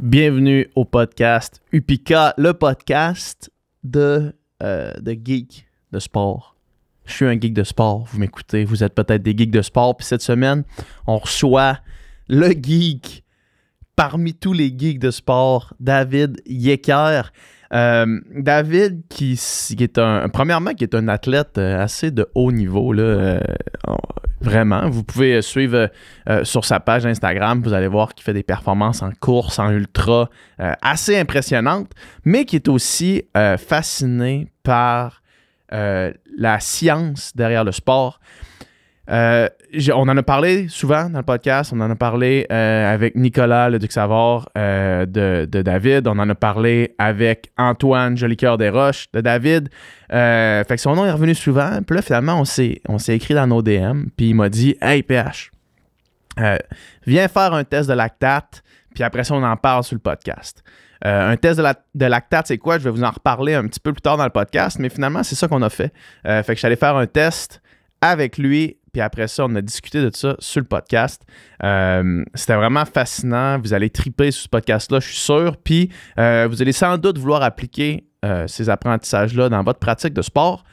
Bienvenue au podcast Upika, le podcast de, euh, geeks de de sport. Je suis un geek de sport, vous m'écoutez, vous êtes peut-être des geeks de sport. Puis cette semaine, on reçoit le geek parmi tous les geeks de sport, David Yecker. Euh, David, qui, qui, est un, premièrement, qui est un athlète euh, assez de haut niveau. Là, vraiment. Vous pouvez euh, suivre euh, euh, sur sa page Instagram. Vous allez voir qu'il fait des performances en course, en ultra, assez impressionnantes, mais qui est aussi fasciné par la science derrière le sport. Euh, on en a parlé souvent dans le podcast. On en a parlé euh, avec Nicolas Le Duc Savard euh, de, David. On en a parlé avec Antoine Jolicoeur Roches, de David. fait que son nom est revenu souvent. Puis là, finalement, on s'est, écrit dans nos DM. Puis il m'a dit Hey, PH, viens faire un test de lactate. Puis après ça, on en parle sur le podcast. un test de, lactate, c'est quoi? Je vais vous en reparler un petit peu plus tard dans le podcast, mais finalement, c'est ça qu'on a fait. fait que j'allais faire un test avec lui, puis après ça, on a discuté de ça sur le podcast. Euh, c'était vraiment fascinant. Vous allez triper sur ce podcast-là, je suis sûr. Puis euh, vous allez sans doute vouloir appliquer euh, ces apprentissages-là dans votre pratique de sport.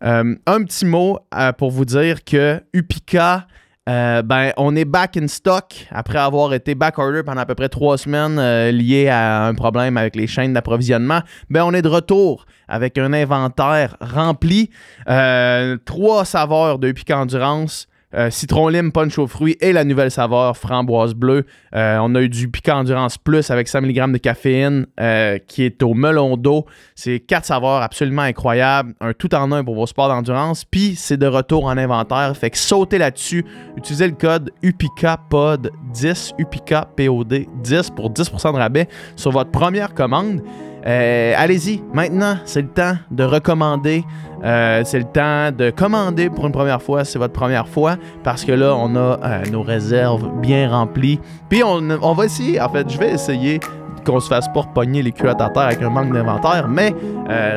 un petit mot pour vous dire que Upika... Euh, ben, on est back in stock après avoir été back order pendant à peu près trois semaines liées euh, lié à un problème avec les chaînes d'approvisionnement. Ben, on est de retour avec un inventaire rempli. Euh, trois saveurs de pique endurance, euh, citron lime, punch aux fruits et la nouvelle saveur framboise bleue. Euh, on a eu du piquant endurance plus avec 100 mg de caféine euh, qui est au melon d'eau. C'est quatre saveurs absolument incroyables, un tout en un pour vos sports d'endurance. Puis c'est de retour en inventaire, fait que sautez là-dessus. Utilisez le code UPICAPOD10, UPICAPOD10 pour 10% de rabais sur votre première commande. Euh, allez-y, maintenant, c'est le temps de recommander. Euh, c'est le temps de commander pour une première fois, c'est votre première fois, parce que là, on a euh, nos réserves bien remplies. Puis on, va essayer, en fait, je vais essayer qu'on se fasse pas repogner les culottes à terre avec un manque d'inventaire, mais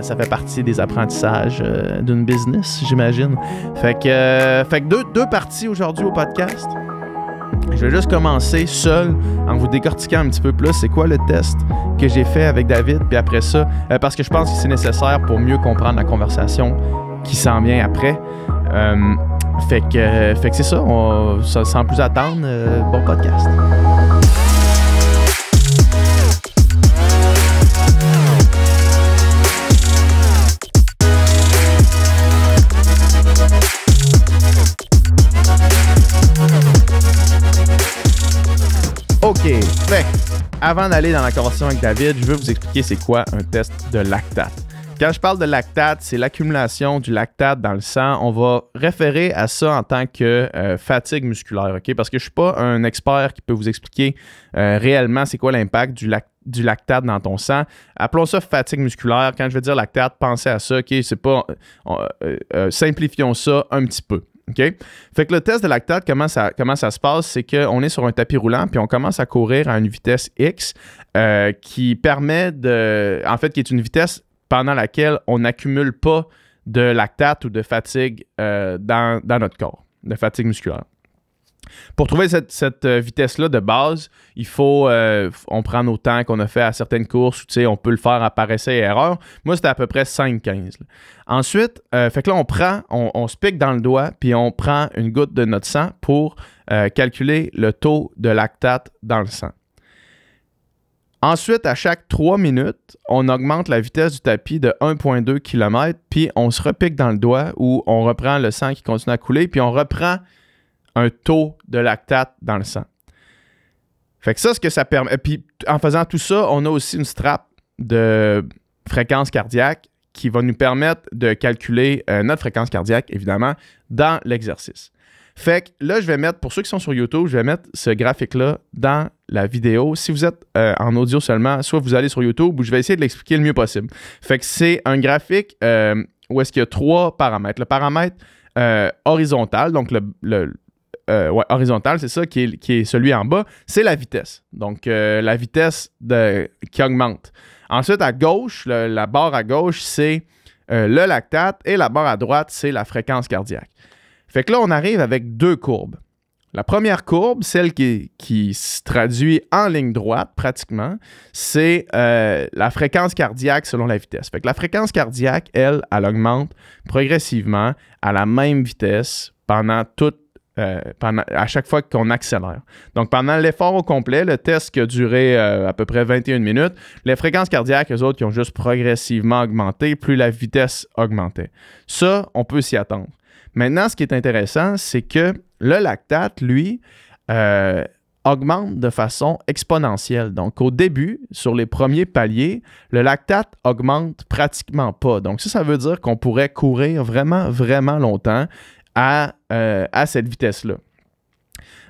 ça fait partie des apprentissages d'une business, j'imagine. Fait que, fait deux parties aujourd'hui au podcast. Je vais juste commencer seul en vous décortiquant un petit peu plus c'est quoi le test que j'ai fait avec David, puis après ça, euh, parce que je pense que c'est nécessaire pour mieux comprendre la conversation qui s'en vient après. Euh, fait que, c'est ça, sans plus attendre, euh, bon podcast. avant d'aller dans la conversation avec David, je veux vous expliquer c'est quoi un test de lactate. Quand je parle de lactate, c'est l'accumulation du lactate dans le sang. On va référer à ça en tant que euh, fatigue musculaire, OK? Parce que je ne suis pas un expert qui peut vous expliquer euh, réellement c'est quoi l'impact du, lactate dans ton sang. Appelons ça fatigue musculaire. Quand je veux dire lactate, pensez à ça, OK? C'est pas... Euh, simplifions ça un petit peu. OK? Fait que le test de lactate, comment ça, comment ça se passe? C'est qu'on est sur un tapis roulant, puis on commence à courir à une vitesse X euh, qui permet de. En fait, qui est une vitesse pendant laquelle on n'accumule pas de lactate ou de fatigue euh, dans notre corps, de fatigue musculaire. Pour trouver cette, euh, vitesse-là de base, il faut, euh, on prend nos temps qu'on a fait à certaines courses où on peut le faire à par essai et erreur. Moi, c'était à peu près 5-15. Ensuite, euh, fait que là, on prend, on, se pique dans le doigt, puis on prend une goutte de notre sang pour calculer le taux de lactate dans le sang. Ensuite, à chaque 3 minutes, on augmente la vitesse du tapis de 1,2 km, puis on se repique dans le doigt ou on reprend le sang qui continue à couler, puis on reprend un taux de lactate dans le sang. Fait que ça, ce que ça permet. Euh, puis en faisant tout ça, on a aussi une strap de fréquence cardiaque qui va nous permettre de calculer euh, notre fréquence cardiaque, évidemment, dans l'exercice. Fait que là, je vais mettre, pour ceux qui sont sur YouTube, je vais mettre ce graphique-là dans la vidéo. Si vous êtes euh, en audio seulement, soit vous allez sur YouTube ou je vais essayer de l'expliquer le mieux possible. Fait que c'est un graphique où est-ce qu'il y a trois paramètres. Le paramètre horizontal, donc le, euh, horizontal, c'est ça, qui est, celui en bas, c'est la vitesse. Donc, euh, la vitesse de, qui augmente. Ensuite, à gauche, la barre à gauche, c'est euh, le lactate et la barre à droite, c'est la fréquence cardiaque. Fait que là, on arrive avec deux courbes. La première courbe, celle qui, se traduit en ligne droite pratiquement, c'est la fréquence cardiaque selon la vitesse. Fait que la fréquence cardiaque, elle, elle augmente progressivement à la même vitesse pendant toute euh, à chaque fois qu'on accélère. Donc, pendant l'effort au complet, le test qui a duré euh, à peu près 21 minutes, les fréquences cardiaques, eux autres, qui ont juste progressivement augmenté, plus la vitesse augmentait. Ça, on peut s'y attendre. Maintenant, ce qui est intéressant, c'est que le lactate, lui, euh, augmente de façon exponentielle. Donc, au début, sur les premiers paliers, le lactate augmente pratiquement pas. Donc, ça, ça veut dire qu'on pourrait courir vraiment, vraiment longtemps euh, à, cette vitesse-là.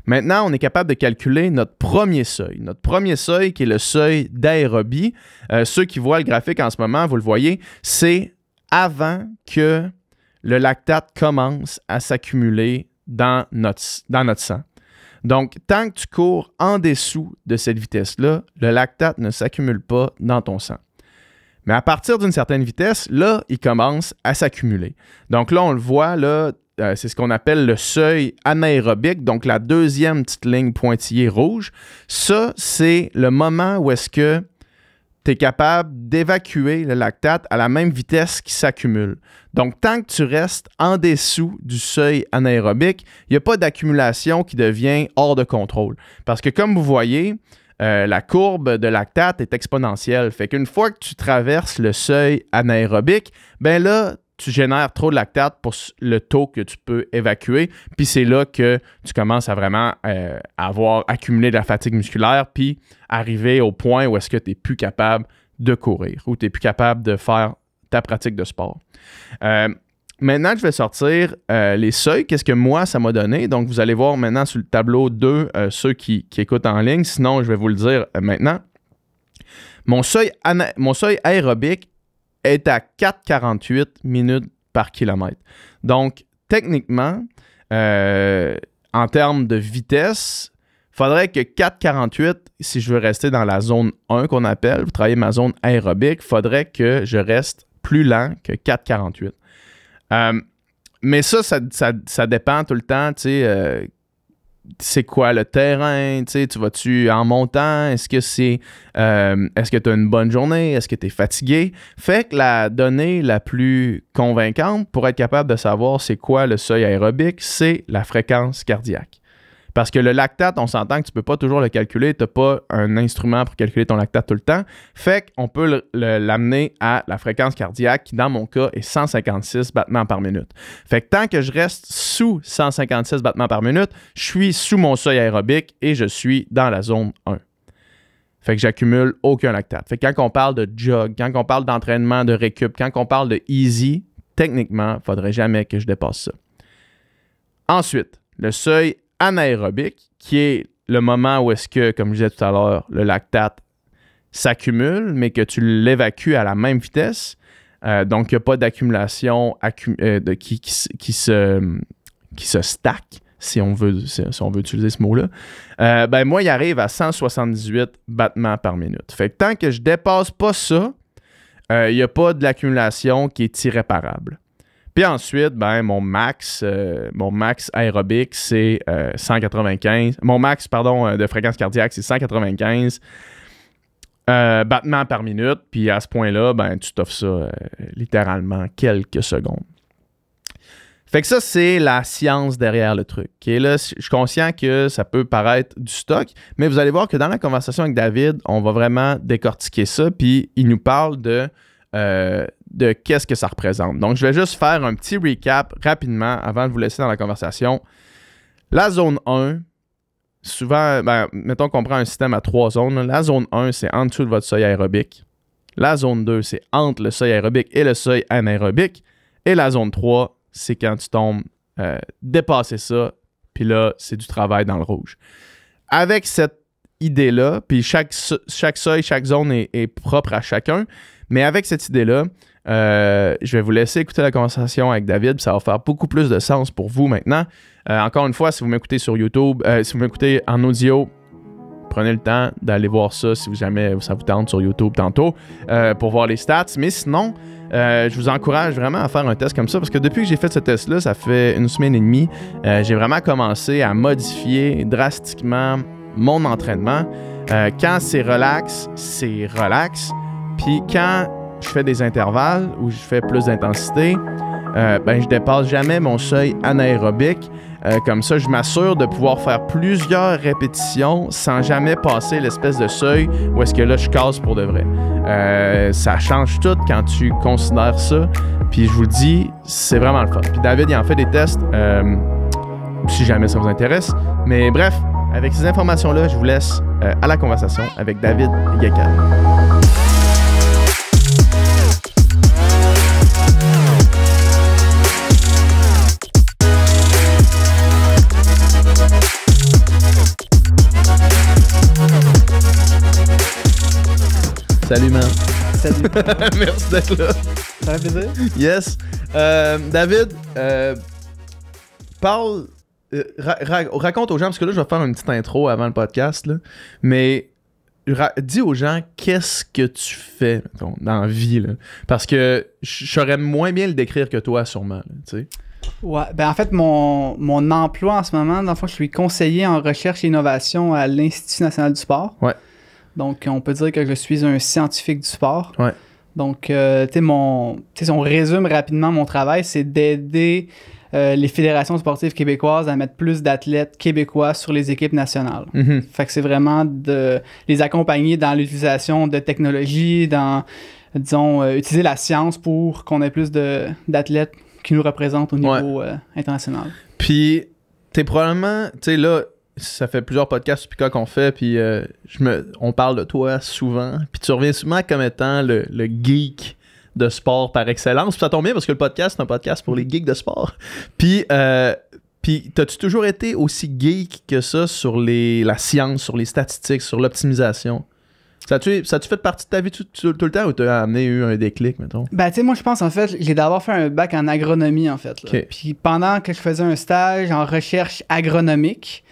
Maintenant, on est capable de calculer notre premier seuil. Notre premier seuil, qui est le seuil d'aérobie. Euh, ceux qui voient le graphique en ce moment, vous le voyez, c'est avant que le lactate commence à s'accumuler dans notre, dans notre sang. Donc, tant que tu cours en dessous de cette vitesse-là, le lactate ne s'accumule pas dans ton sang. Mais à partir d'une certaine vitesse, là, il commence à s'accumuler. Donc là, on le voit, là, euh, c'est ce qu'on appelle le seuil anaérobique, donc la deuxième petite ligne pointillée rouge. Ça, c'est le moment où est-ce que tu es capable d'évacuer le lactate à la même vitesse qui s'accumule. Donc, tant que tu restes en dessous du seuil anaérobique, il n'y a pas d'accumulation qui devient hors de contrôle. Parce que comme vous voyez, euh, la courbe de lactate est exponentielle. Fait qu'une fois que tu traverses le seuil anaérobique, ben là, tu génères trop de lactate pour le taux que tu peux évacuer. Puis c'est là que tu commences à vraiment euh, avoir accumulé de la fatigue musculaire, puis arriver au point où est-ce que tu n'es plus capable de courir ou tu n'es plus capable de faire ta pratique de sport. Euh, maintenant, je vais sortir euh, les seuils. Qu'est-ce que moi, ça m'a donné? Donc, vous allez voir maintenant sur le tableau 2 ceux qui, écoutent en ligne. Sinon, je vais vous le dire maintenant. Mon seuil, mon seuil aérobique est à 4,48 minutes par kilomètre. Donc, techniquement, euh, en termes de vitesse, faudrait que 4,48, si je veux rester dans la zone 1 qu'on appelle, vous travaillez ma zone aérobique, faudrait que je reste plus lent que 4,48. Euh, mais ça, ça, dépend tout le temps, tu sais, euh, c'est quoi le terrain, tu vas-tu en montant, est-ce que c'est, euh, est-ce que tu as une bonne journée, est-ce que tu es fatigué. Fait que la donnée la plus convaincante pour être capable de savoir c'est quoi le seuil aérobique, c'est la fréquence cardiaque. Parce que le lactate, on s'entend que tu peux pas toujours le calculer, tu n'as pas un instrument pour calculer ton lactate tout le temps. Fait qu'on peut l'amener à la fréquence cardiaque qui, dans mon cas, est 156 battements par minute. Fait que tant que je reste sous 156 battements par minute, je suis sous mon seuil aérobique et je suis dans la zone 1. Fait que j'accumule aucun lactate. Fait que quand on parle de jog, quand on parle d'entraînement, de récup, quand on parle de easy, techniquement, il faudrait jamais que je dépasse ça. Ensuite, le seuil anaérobique, qui est le moment où est-ce que, comme je disais tout à l'heure, le lactate s'accumule, mais que tu l'évacues à la même vitesse. Euh, donc, il n'y a pas d'accumulation euh, qui, se, qui se stack, si on veut, on veut utiliser ce mot-là. Euh, ben, moi, il arrive à 178 battements par minute. Fait que tant que je dépasse pas ça, il n'y a pas de l'accumulation qui est irréparable. Puis ensuite, ben, mon max, euh, mon max aérobique, c'est 195. Euh, mon max, pardon, euh, de fréquence cardiaque, c'est 195 battements par minute. Puis à ce point-là, ben, tu t'offres ça littéralement quelques secondes. Fait que ça, c'est la science derrière le truc. Et là, je suis conscient que ça peut paraître du stock, mais vous allez voir que dans la conversation avec David, on va vraiment décortiquer ça. Puis il nous parle de de qu'est-ce que ça représente. Donc, je vais juste faire un petit recap rapidement avant de vous laisser dans la conversation. La zone 1, souvent, ben, mettons qu'on prend un système à trois zones. La zone 1, c'est en dessous de votre seuil aérobique. La zone 2, c'est entre le seuil aérobique et le seuil anaérobique. Et la zone 3, c'est quand tu tombes euh, dépasser ça, puis là, c'est du travail dans le rouge. Avec cette idée-là, puis chaque, chaque seuil, chaque zone est propre à chacun, mais avec cette idée-là, euh, je vais vous laisser écouter la conversation avec David, ça va faire beaucoup plus de sens pour vous maintenant. Euh, encore une fois, si vous m'écoutez sur YouTube, euh, si vous m'écoutez en audio, prenez le temps d'aller voir ça si vous jamais ça vous tente sur YouTube tantôt pour voir les stats. Mais sinon, je vous encourage vraiment à faire un test comme ça parce que depuis que j'ai fait ce test-là, ça fait une semaine et demie, j'ai vraiment commencé à modifier drastiquement mon entraînement. quand c'est relax, c'est relax. Puis quand je fais des intervalles où je fais plus d'intensité, euh, ben, je dépasse jamais mon seuil anaérobique. Euh, comme ça, je m'assure de pouvoir faire plusieurs répétitions sans jamais passer l'espèce de seuil où est-ce que là, je casse pour de vrai. Euh, ça change tout quand tu considères ça. Puis je vous le dis, c'est vraiment le fun. Puis David, il en fait des tests, si jamais ça vous intéresse. Mais bref, avec ces informations-là, je vous laisse à la conversation avec David Gakal. Salut, man. Salut. Merci d'être là. Ça fait plaisir. Yes. Euh, David, euh, parle. Euh, raconte aux gens, parce que là, je vais faire une petite intro avant le podcast, mais dis aux gens qu'est-ce que tu fais dans la vie. parce que je moins bien le décrire que toi, sûrement. ouais, ben en fait, mon, emploi en ce moment, dans je suis conseiller en recherche et innovation à l'Institut national du sport. Ouais. Donc, on peut dire que je suis un scientifique du sport. Donc, euh, tu sais, mon, on résume rapidement mon travail, c'est d'aider euh, les fédérations sportives québécoises à mettre plus d'athlètes québécois sur les équipes nationales. Mm-hmm. Fait que c'est vraiment de les accompagner dans l'utilisation de technologies, dans, disons, euh, utiliser la science pour qu'on ait plus d'athlètes qui nous représentent au niveau international. Puis, t'es probablement, tu sais, là, ça fait plusieurs podcasts quoi qu'on fait, puis euh, je me, on parle de toi souvent. Puis tu reviens souvent comme étant le, geek de sport par excellence. Puis ça tombe bien parce que le podcast, c'est un podcast pour les geeks de sport. Euh, puis, t'as-tu toujours été aussi geek que ça sur les, la science, sur les statistiques, sur l'optimisation? Ça tu ça fait partie de ta vie tout, le temps ou t'as amené eu un déclic, mettons? Ben, tu sais, moi, je pense, en fait, j'ai d'abord fait un bac en agronomie, en fait. Puis pendant que je faisais un stage en recherche agronomique,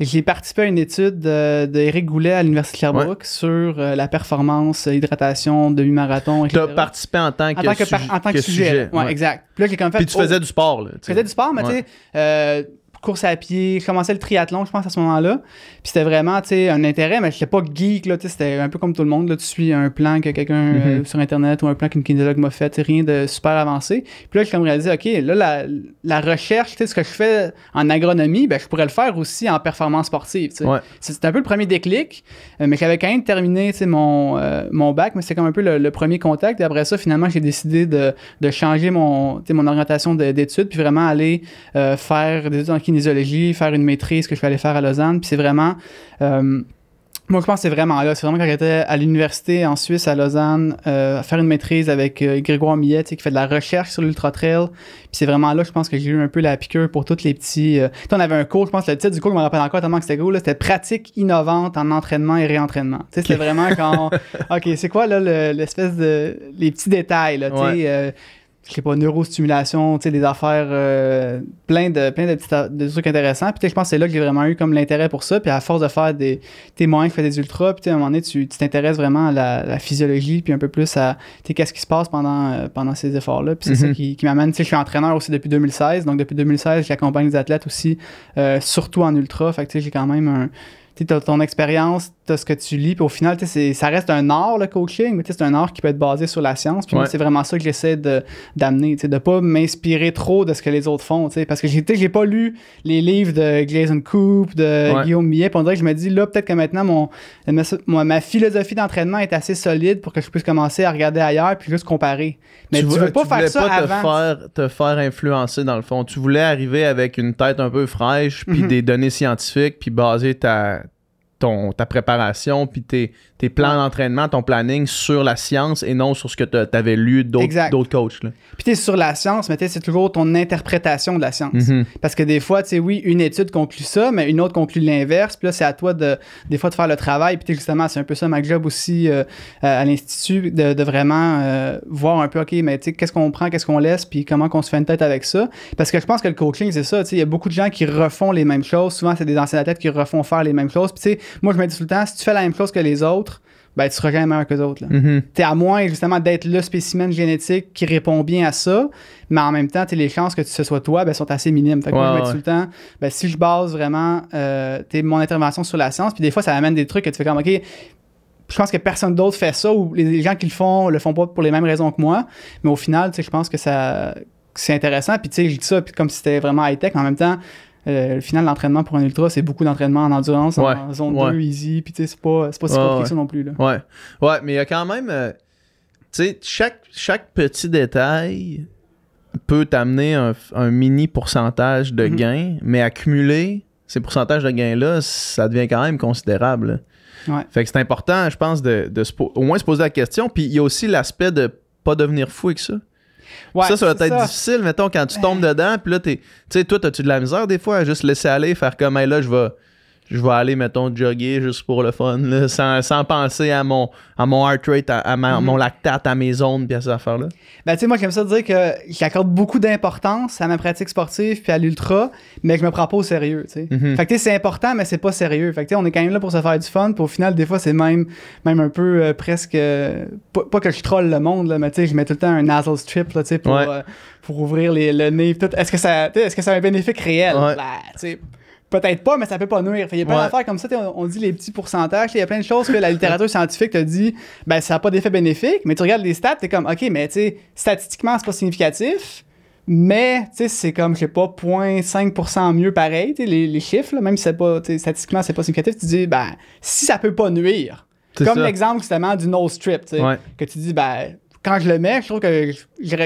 j'ai participé à une étude euh, d'Éric Goulet à l'Université de ouais. sur euh, la performance, euh, hydratation, demi-marathon, T'as Tu as participé en tant que, sujet. en tant que, sujet. Oui, Ouais, exact. Puis, là, fait, Puis tu oh, faisais du sport. Là, tu faisais du sport, mais tu sais, course à pied, je commençais le triathlon, je pense, à ce moment-là. Puis c'était vraiment, tu sais, un intérêt, mais je n'étais pas geek, là, tu sais, c'était un peu comme tout le monde, là, tu suis un plan que quelqu'un euh, mhm. sur Internet ou un plan qu'une kinésiologue m'a fait, rien de super avancé. Puis là, je comme réalisé, OK, là, la, recherche, tu sais, ce que je fais en agronomie, ben, je pourrais le faire aussi en performance sportive, tu sais. C'était un peu le premier déclic, euh, mais j'avais quand même terminé, tu sais, mon, euh, mon bac, mais c'était comme un peu le, premier contact. Et après ça, finalement, j'ai décidé de, changer mon, mon orientation d'études, puis vraiment aller faire des études en kinésiologie, faire une maîtrise que je vais aller faire à Lausanne. Puis c'est vraiment. Euh, moi, je pense que c'est vraiment là. C'est vraiment quand j'étais à l'université en Suisse, à Lausanne, euh, faire une maîtrise avec euh, Grégoire Millet, qui fait de la recherche sur l'ultra-trail. Puis c'est vraiment là, je pense que j'ai eu un peu la piqûre pour toutes les petits... Euh... on avait un cours, je pense, le titre du cours, je me rappelle encore tellement que c'était cool, c'était « Pratique innovante en entraînement et réentraînement ». Tu sais, c'était vraiment quand... OK, c'est quoi, là, l'espèce de... Les petits détails, là, tu sais je sais pas, neurostimulation, tu des affaires, euh, plein, de, trucs intéressants. Puis je pense que c'est là que j'ai vraiment eu comme l'intérêt pour ça. Puis à force de faire des témoins qui fais des ultras, puis à un moment donné, tu t'intéresses vraiment à la, physiologie, puis un peu plus à qu'est-ce qui se passe pendant, euh, pendant ces efforts-là. Puis c'est ça mhm. qui, m'amène, tu sais, je suis entraîneur aussi depuis 2016. Donc depuis 2016, j'accompagne des athlètes aussi, euh, surtout en ultra. Fait que tu sais, j'ai quand même un, ton expérience, tu as ce que tu lis, puis au final, ça reste un art, le coaching, mais c'est un art qui peut être basé sur la science. Puis moi c'est vraiment ça que j'essaie d'amener, de ne pas m'inspirer trop de ce que les autres font. Parce que j'ai j'ai pas lu les livres de Glazen Coop, de Guillaume Millet, puis on dirait que je me dis, là, peut-être que maintenant, mon, ma, philosophie d'entraînement est assez solide pour que je puisse commencer à regarder ailleurs, puis juste comparer. Mais tu, ne veux, pas faire ça avant. Te faire, te faire influencer, dans le fond. Tu voulais arriver avec une tête un peu fraîche, puis mm-hmm. des données scientifiques, puis baser ta, ton, ta préparation, puis tes, plans d'entraînement, ton planning sur la science et non sur ce que tu avais lu d'autres coachs. Là. Puis tu sur la science, mais c'est toujours ton interprétation de la science. Mm-hmm. Parce que des fois, tu sais, oui, une étude conclut ça, mais une autre conclut l'inverse. Puis là, c'est à toi de, des fois de faire le travail. Puis justement, c'est un peu ça ma job aussi euh, euh, à l'Institut, de, vraiment euh, voir un peu, OK, mais tu qu'est-ce qu'on prend, qu'est-ce qu'on laisse, puis comment qu'on se fait une tête avec ça. Parce que je pense que le coaching, c'est ça. Tu sais, il y a beaucoup de gens qui refont les mêmes choses. Souvent, c'est des anciens tête qui refont faire les mêmes choses. Puis tu moi, je me dis tout le temps, si tu fais la même chose que les autres, ben, tu seras quand même meilleur que les autres. Mm-hmm. Tu es à moins, justement, d'être le spécimen génétique qui répond bien à ça, mais en même temps, les chances que ce soit toi ben, sont assez minimes. je me dis tout le temps, ben, si je base vraiment euh, mon intervention sur la science, puis des fois, ça amène des trucs que tu fais comme, OK, je pense que personne d'autre fait ça ou les gens qui le font le font pas pour les mêmes raisons que moi. Mais au final, je pense que ça c'est intéressant. Puis tu sais, je dis ça comme si c'était vraiment high-tech. En même temps, euh, le final, l'entraînement pour un ultra, c'est beaucoup d'entraînement en endurance, en zone 2, easy, puis tu sais, c'est pas, pas si compliqué que ça non plus. Là. Ouais, ouais, mais il y a quand même, euh, tu sais, chaque, chaque petit détail peut t'amener un, mini pourcentage de mm-hmm. gain, mais accumuler ces pourcentages de gains-là, ça devient quand même considérable. Fait que c'est important, je pense, de, de au moins se poser la question, puis il y a aussi l'aspect de pas devenir fou avec ça ça, ça va être difficile, mettons, quand tu tombes ben. dedans, puis là, Tu sais, toi, as-tu de la misère des fois à juste laisser aller, faire comme, hey, là, je vais je vais aller, mettons, jogger juste pour le fun, sans, sans, penser à mon, à mon heart rate, à, mm-hmm. mon lactate, à mes ondes, puis à ces affaires-là. Ben, tu sais, moi, j'aime ça dire que j'accorde beaucoup d'importance à ma pratique sportive puis à l'ultra, mais je me prends pas au sérieux, tu sais. Mm-hmm. Fait c'est important, mais c'est pas sérieux. Fait que, on est quand même là pour se faire du fun, puis au final, des fois, c'est même, même un peu euh, presque. Euh, pas, que je troll le monde, là, mais tu sais, je mets tout le temps un nasal strip, là, tu sais, pour, euh, pour ouvrir les, le nez. Est-ce que ça, est-ce que ça a un bénéfice réel? Ben, sais peut-être pas, mais ça peut pas nuire. il y a plein d'affaires comme ça, on, dit les petits pourcentages, il y a plein de choses que la littérature scientifique te dit, ben ça n'a pas d'effet bénéfique, mais tu regardes les stats, tu es comme, ok, mais statistiquement, ce statistiquement, c'est pas significatif, mais c'est comme, je sais pas, 0.5% mieux pareil, les, chiffres, même si c'est pas, statistiquement, c'est pas significatif, tu dis, ben, si ça peut pas nuire, comme l'exemple justement du no strip, que tu dis, ben, quand je le mets, je trouve que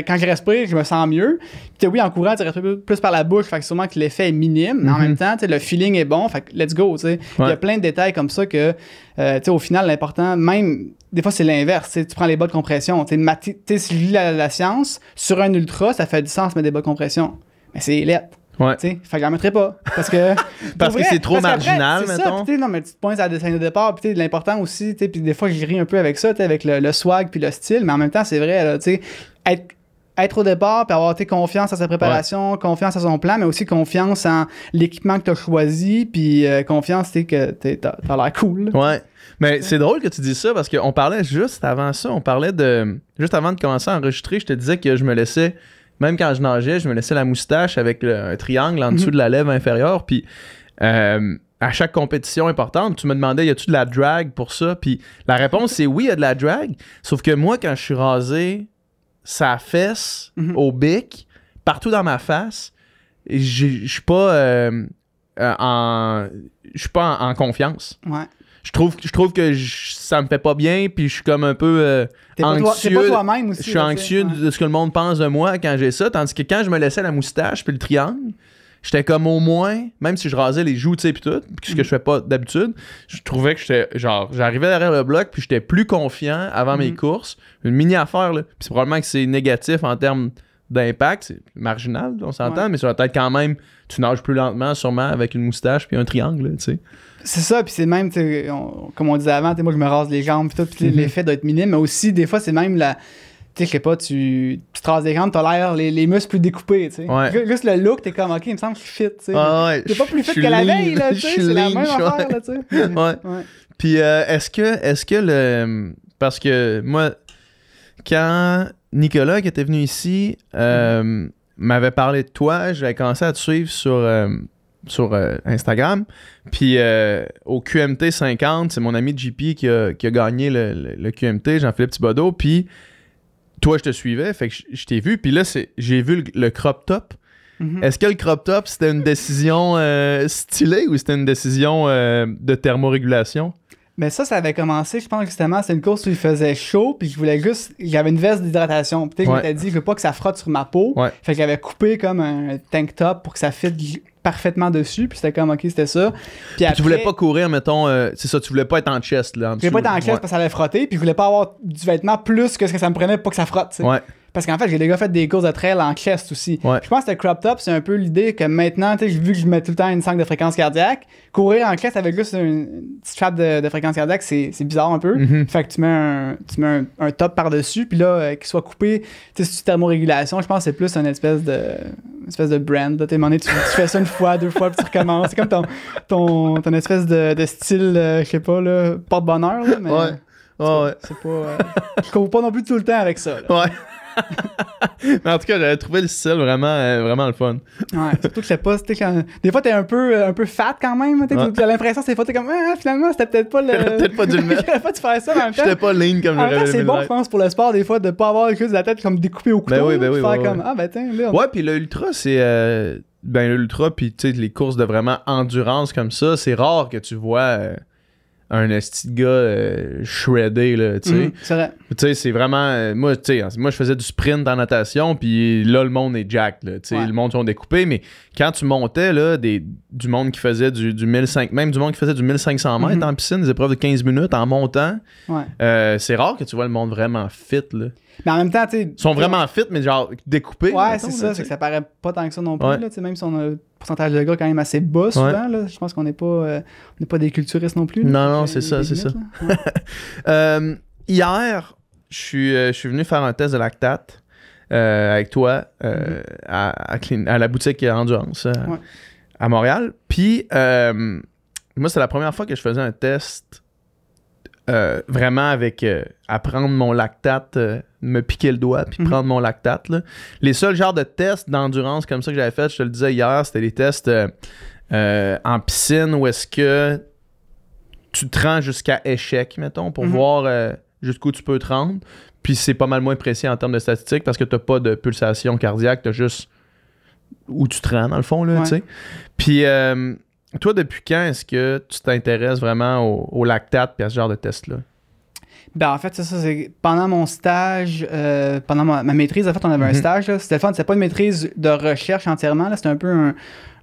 quand je respire, je me sens mieux. Puis oui, en courant, tu respires plus par la bouche, fait que sûrement que l'effet est minime, mais en mhm. même temps, le feeling est bon, fait que let's go, tu Il y a plein de détails comme ça que, euh, tu sais, au final, l'important, même, des fois, c'est l'inverse, tu prends les bas de compression, tu sais, si je lis la, science, sur un ultra, ça fait du sens, mais des bas de compression. Mais c'est lettre. Ouais. fait que la mettrais pas. Parce que. parce que c'est trop marginal, mettons. Ça, non, mais tu te pointes à la dessinée de départ, puis l'important aussi, puis des fois, je ris un peu avec ça, avec le, swag puis le style, mais en même temps, c'est vrai, être être au départ, puis avoir confiance à sa préparation, confiance à son plan, mais aussi confiance en l'équipement que tu as choisi, puis euh, confiance que t'as l'air cool. Ouais. Mais c'est drôle que tu dises ça parce qu'on parlait juste avant ça, on parlait de. Juste avant de commencer à enregistrer, je te disais que je me laissais même quand je nageais, je me laissais la moustache avec le, un triangle en dessous mhm. de la lèvre inférieure. Puis euh, à chaque compétition importante, tu me demandais y a-tu de la drag pour ça Puis la réponse c'est oui, il y a de la drag. Sauf que moi, quand je suis rasé, sa fesse, mhm. au bec, partout dans ma face, je suis pas euh, euh, en, suis pas en, en confiance. Ouais je trouve, que ça me fait pas bien, puis je suis comme un peu anxieux. Pas toi, même aussi, je suis anxieux de ce que le monde pense de moi quand j'ai ça, tandis que quand je me laissais la moustache puis le triangle, j'étais comme au moins, même si je rasais les joues, tu sais, puis tout, ce que mm. je fais pas d'habitude, je trouvais que j'étais, genre, j'arrivais derrière le bloc, puis j'étais plus confiant avant mes mm. courses. Une mini-affaire, là. Puis c'est probablement que c'est négatif en termes d'impact, c'est marginal, on s'entend, mais sur la être quand même, tu nages plus lentement, sûrement, avec une moustache puis un triangle, tu sais. C'est ça, puis c'est même, comme on disait avant, moi je me rase les jambes, puis tout, puis mhm. l'effet doit être minime, mais aussi, des fois, c'est même la. Tu sais, je sais pas, tu, te rases les jambes, t'as l'air les, muscles plus découpés, tu sais. Juste le look, t'es comme, ok, il me semble fit, tu sais. Ah ouais, t'es pas plus fit que la veille, là, tu sais. C'est la même affaire, là, tu sais. ouais. ouais. Puis euh, est-ce que, est que le. Parce que moi, quand Nicolas, qui était venu ici, euh, mhm. m'avait parlé de toi, j'avais commencé à te suivre sur. Euh, sur euh, Instagram. Puis euh, au QMT 50, c'est mon ami JP qui a, qui a gagné le, QMT, Jean-Philippe Thibodeau. Puis toi, je te suivais, fait que je, t'ai vu. Puis là, j'ai vu le, crop top. Mm-hmm. Est-ce que le crop top, c'était une décision euh, stylée ou c'était une décision de thermorégulation? Mais ben ça, ça avait commencé, je pense justement, c'est une course où il faisait chaud, puis je voulais juste. J'avais une veste d'hydratation. Peut-être que je m'étais dit, je veux pas que ça frotte sur ma peau. Fait que j'avais coupé comme un tank top pour que ça fitte parfaitement dessus. Puis c'était comme, ok, c'était ça. Puis, après, tu voulais pas courir, mettons, euh, c'est ça, tu voulais pas être en chest là. En voulais pas être en chest parce que ça allait frotter. Puis je voulais pas avoir du vêtement plus que ce que ça me prenait pour pas que ça frotte. Ouais. Parce qu'en fait, j'ai déjà fait des courses de trail en chest aussi. Je pense que le crop top, c'est un peu l'idée que maintenant, tu vu que je mets tout le temps une sangle de fréquence cardiaque, courir en chest avec juste une petite strap de, fréquence cardiaque, c'est bizarre un peu. Mm-hmm. Fait que tu mets un, tu mets un, top par-dessus, puis là, euh, qu'il soit coupé, tu sais, c'est thermorégulation. Je pense que c'est plus une espèce de une espèce de brand. Là, tu, fais ça une fois, deux fois, puis tu recommences. C'est comme ton, ton, ton, espèce de, style, euh, je sais pas, porte-bonheur. Ouais. Ouais, ouais. C'est pas. Euh, je pas non plus tout le temps avec ça. Ouais mais en tout cas, j'avais trouvé le style vraiment, euh, vraiment le fun. ouais, surtout que c'est pas, des fois t'es un peu, euh, un peu fat quand même, t'as ouais. l'impression c'est fois t'es comme ah, finalement c'était peut-être pas le. peut-être pas du le pas dû faire ça en même J'étais pas ligne comme en reste c'est bon, je pense, pour le sport des fois de pas avoir que de la tête comme découpée au couteau. Ben, ben faire ouais, comme ah ben Ouais, puis l'ultra, c'est. Euh, ben l'ultra puis tu sais les courses de vraiment endurance comme ça, c'est rare que tu vois un petit gars euh, shreddé là tu sais mm, c'est vrai tu sais c'est vraiment euh, moi tu sais moi je faisais du sprint en natation puis là le monde est jack là tu sais le monde sont découpé, mais quand tu montais là des du monde qui faisait du, 1500 même du monde qui faisait du 1500 mètres mm-hmm. en piscine des épreuves de 15 minutes en montant euh, c'est rare que tu vois le monde vraiment fit là mais en même temps, tu Ils sont euh, vraiment fit, mais genre découpés. Ouais, c'est ça. C'est que ça paraît pas tant que ça non plus. Là, même si on a un pourcentage de gars quand même assez bas souvent, je pense qu'on n'est pas, euh, pas des culturistes non plus. non, non, c'est ça, c'est ça. Euh, hier, je suis, je suis venu faire un test de lactate avec toi mm-hmm. à, à, à, la boutique Endurance à Montréal. Puis, moi, c'est la première fois que je faisais un test euh, vraiment avec euh, apprendre à mon lactate, euh, me piquer le doigt, puis mhm. prendre mon lactate. Les seuls genres de tests d'endurance comme ça que j'avais fait, je te le disais hier, c'était les tests en piscine où est-ce que tu te rends jusqu'à échec, mettons, pour mhm. voir jusqu'où tu peux te rendre. Puis c'est pas mal moins précis en termes de statistiques parce que t'as pas de pulsation cardiaque, t'as juste où tu te rends, dans le fond, là, tu sais. Puis toi, depuis quand est-ce que tu t'intéresses vraiment au, lactate et à ce genre de test-là? Ben, en fait, ça, ça c'est pendant mon stage, euh, pendant ma, ma, maîtrise, en fait, on avait un mhm. stage. C'était fun, c'était pas une maîtrise de recherche entièrement. Là, C'était un peu un,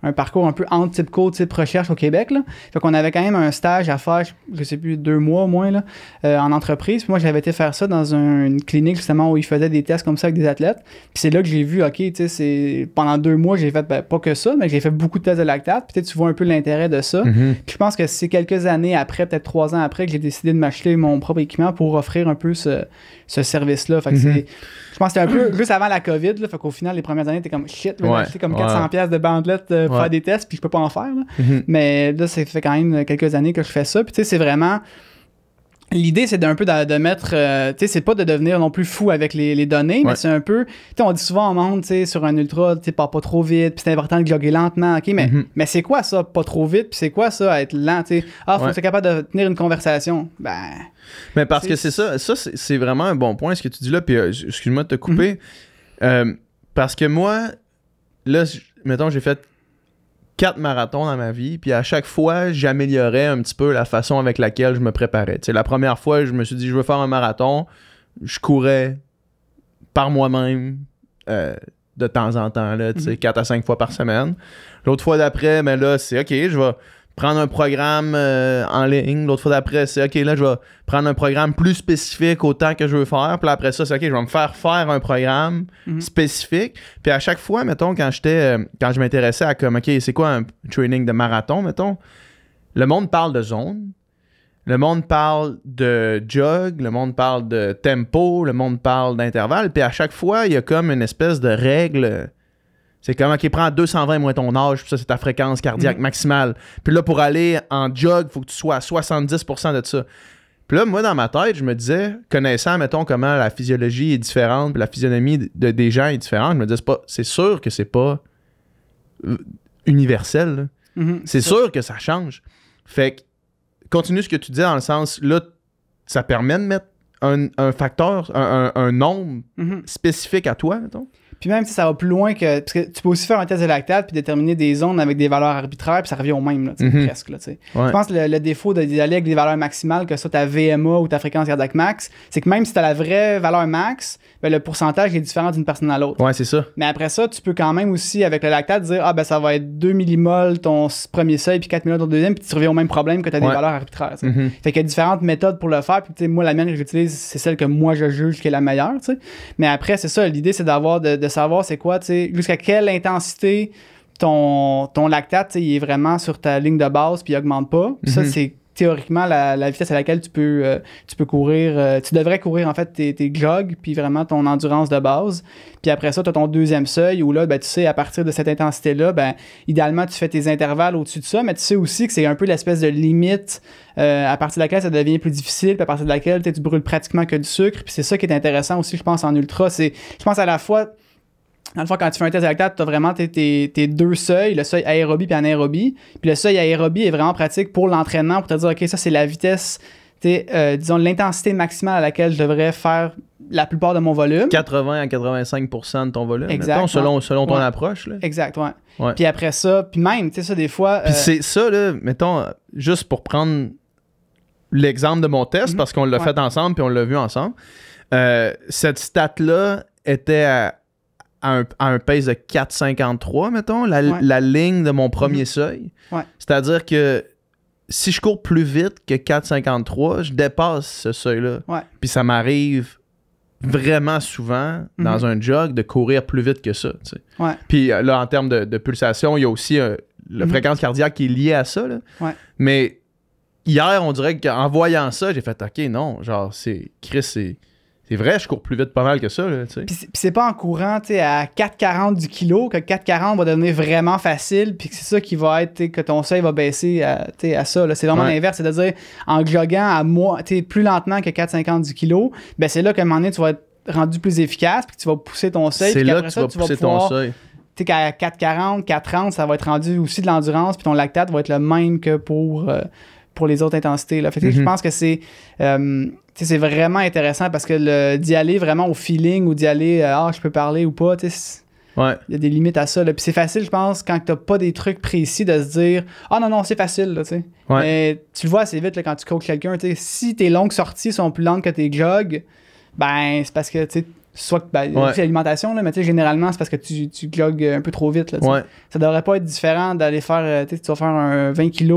un parcours un peu anti co type recherche au Québec. Là. Fait qu'on avait quand même un stage à faire, je sais plus, deux mois au moins, là, euh, en entreprise. Puis moi, j'avais été faire ça dans une clinique justement où ils faisaient des tests comme ça avec des athlètes. Puis c'est là que j'ai vu, OK, tu sais, c'est pendant deux mois, j'ai fait ben, pas que ça, mais j'ai fait beaucoup de tests de lactate. Peut-être tu vois un peu l'intérêt de ça. Mm-hmm. Puis je pense que c'est quelques années après, peut-être trois ans après, que j'ai décidé de m'acheter mon propre équipement pour offrir un peu ce, service-là. Fait que mm-hmm. c'est, je pense que c'était un peu juste avant la COVID. Là, fait qu'au final, les premières années, étaient comme shit, ouais, comme 400 pièces de bandelettes euh, faire des tests, puis je peux pas en faire. Mhm. Mais là, ça fait quand même quelques années que je fais ça. Puis tu sais, c'est vraiment. L'idée, c'est d'un peu de, mettre, euh, tu sais, c'est pas de devenir non plus fou avec les, données, mais c'est un peu, tu sais, on dit souvent au monde, tu sais, sur un ultra, tu sais, pas, pas trop vite, puis c'est important de jogger lentement, ok, mais, mhm. mais c'est quoi ça, pas trop vite, puis c'est quoi ça, être lent, tu ah, faut être capable de tenir une conversation, ben. Mais parce que c'est ça, ça, c'est vraiment un bon point, ce que tu dis là, puis euh, excuse-moi de te couper, mhm. euh, parce que moi, là, mettons, j'ai fait quatre marathons dans ma vie, puis à chaque fois, j'améliorais un petit peu la façon avec laquelle je me préparais. la première fois, je me suis dit, je veux faire un marathon, je courais par moi-même euh, de temps en temps, là, mhm. à cinq fois par semaine. L'autre fois d'après, mais ben là, c'est OK, je vais prendre un programme euh, en ligne. L'autre fois d'après, c'est OK, là, je vais prendre un programme plus spécifique au temps que je veux faire. Puis après ça, c'est OK, je vais me faire faire un programme mhm. spécifique. Puis à chaque fois, mettons, quand j'étais euh, quand je m'intéressais à comme OK, c'est quoi un training de marathon, mettons, le monde parle de zone. Le monde parle de jog, le monde parle de tempo, le monde parle d'intervalle, puis à chaque fois, il y a comme une espèce de règle c'est comment qui prend 220 moins ton âge, puis ça, c'est ta fréquence cardiaque mm. maximale. Puis là, pour aller en jog, faut que tu sois à 70% de ça. Puis là, moi, dans ma tête, je me disais, connaissant, mettons, comment la physiologie est différente, la physionomie de, des gens est différente, je me disais, c'est, sûr que c'est pas euh, universel. Mm-hmm, c'est sûr que ça change. Fait que, continue ce que tu dis dans le sens, là, ça permet de mettre un, facteur, un, un, nombre mm-hmm. spécifique à toi, mettons. Puis même, si ça va plus loin que. Parce que tu peux aussi faire un test de lactate puis déterminer des zones avec des valeurs arbitraires, puis ça revient au même, là, mhm. presque. Là, ouais. Je pense que le, défaut d'aller avec des valeurs maximales, que ça, ta VMA ou ta fréquence cardiaque max, c'est que même si tu as la vraie valeur max, ben, le pourcentage est différent d'une personne à l'autre. Ouais, c'est ça. Mais après ça, tu peux quand même aussi, avec le lactate, dire Ah, ben ça va être 2 millimoles ton premier seuil, puis 4 millimoles ton deuxième, puis tu reviens au même problème que tu as des valeurs arbitraires. Mhm. Fait qu'il y a différentes méthodes pour le faire, puis moi, la mienne que j'utilise, c'est celle que moi je juge qui est la meilleure. T'sais. Mais après, c'est ça, l'idée, c'est d'avoir de savoir c'est quoi, tu jusqu'à quelle intensité ton, ton lactate, est vraiment sur ta ligne de base puis il augmente pas. Ça, mhm. c'est théoriquement la, vitesse à laquelle tu peux, euh, tu peux courir. Euh, tu devrais courir en fait tes, tes jogs, puis vraiment ton endurance de base. Puis après ça, tu as ton deuxième seuil où là, ben, tu sais, à partir de cette intensité-là, ben, idéalement, tu fais tes intervalles au-dessus de ça, mais tu sais aussi que c'est un peu l'espèce de limite euh, à partir de laquelle ça devient plus difficile, puis à partir de laquelle tu brûles pratiquement que du sucre. Puis c'est ça qui est intéressant aussi, je pense, en ultra. C'est, je pense, à la fois dans le fond, quand tu fais un test de tu as vraiment tes, deux seuils, le seuil aérobie et anaérobie. Puis le seuil aérobie est vraiment pratique pour l'entraînement, pour te dire, OK, ça, c'est la vitesse, euh, disons, l'intensité maximale à laquelle je devrais faire la plupart de mon volume. 80 à 85 de ton volume. Exactement. selon, selon ton approche. Là. Exact, ouais. Puis après ça, puis même, tu sais, ça, des fois. Puis euh, c'est ça, là, mettons, juste pour prendre l'exemple de mon test, mhm. parce qu'on l'a fait ensemble puis on l'a vu ensemble. Euh, cette stat-là était à à un, à un pace de 4,53, mettons, la, ligne de mon premier mhm. seuil. C'est-à-dire que si je cours plus vite que 4,53, je dépasse ce seuil-là. Puis ça m'arrive vraiment souvent mhm. dans un jog de courir plus vite que ça. Puis euh, là, en termes de, pulsation, il y a aussi euh, la mhm. fréquence cardiaque qui est liée à ça. Mais hier, on dirait qu'en voyant ça, j'ai fait OK, non, genre, c'est Chris, c'est c'est vrai, je cours plus vite pas mal que ça. Là, puis c'est pas en courant à 4,40 du kilo que 4,40 va devenir vraiment facile, puis que c'est ça qui va être que ton seuil va baisser à, à ça. C'est vraiment l'inverse. C'est-à-dire, en joguant à moi, plus lentement que 4,50 du kilo, ben c'est là qu'à un moment donné, tu vas être rendu plus efficace, puis que tu vas pousser ton seuil. C'est là que tu vas pousser ton seuil. Tu sais qu'à 4,40, 4,30, ça va être rendu aussi de l'endurance, puis ton lactate va être le même que pour. Euh, pour les autres intensités. Là. Je mhm. pense que c'est euh, c'est vraiment intéressant parce que d'y aller vraiment au feeling ou d'y aller, euh, ah, je peux parler ou pas, tu sais. Il y a des limites à ça. Puis c'est facile, je pense, quand t'as pas des trucs précis de se dire Ah non, non, c'est facile. Mais tu le vois assez vite quand tu coaches quelqu'un. Si tes longues sorties sont plus longues que tes jogs, ben c'est parce que tu soit que ben, l'alimentation, mais généralement, c'est parce que tu, tu euh, un peu trop vite. Ça ne Ça devrait pas être différent d'aller faire, euh, tu vas faire un 20 kg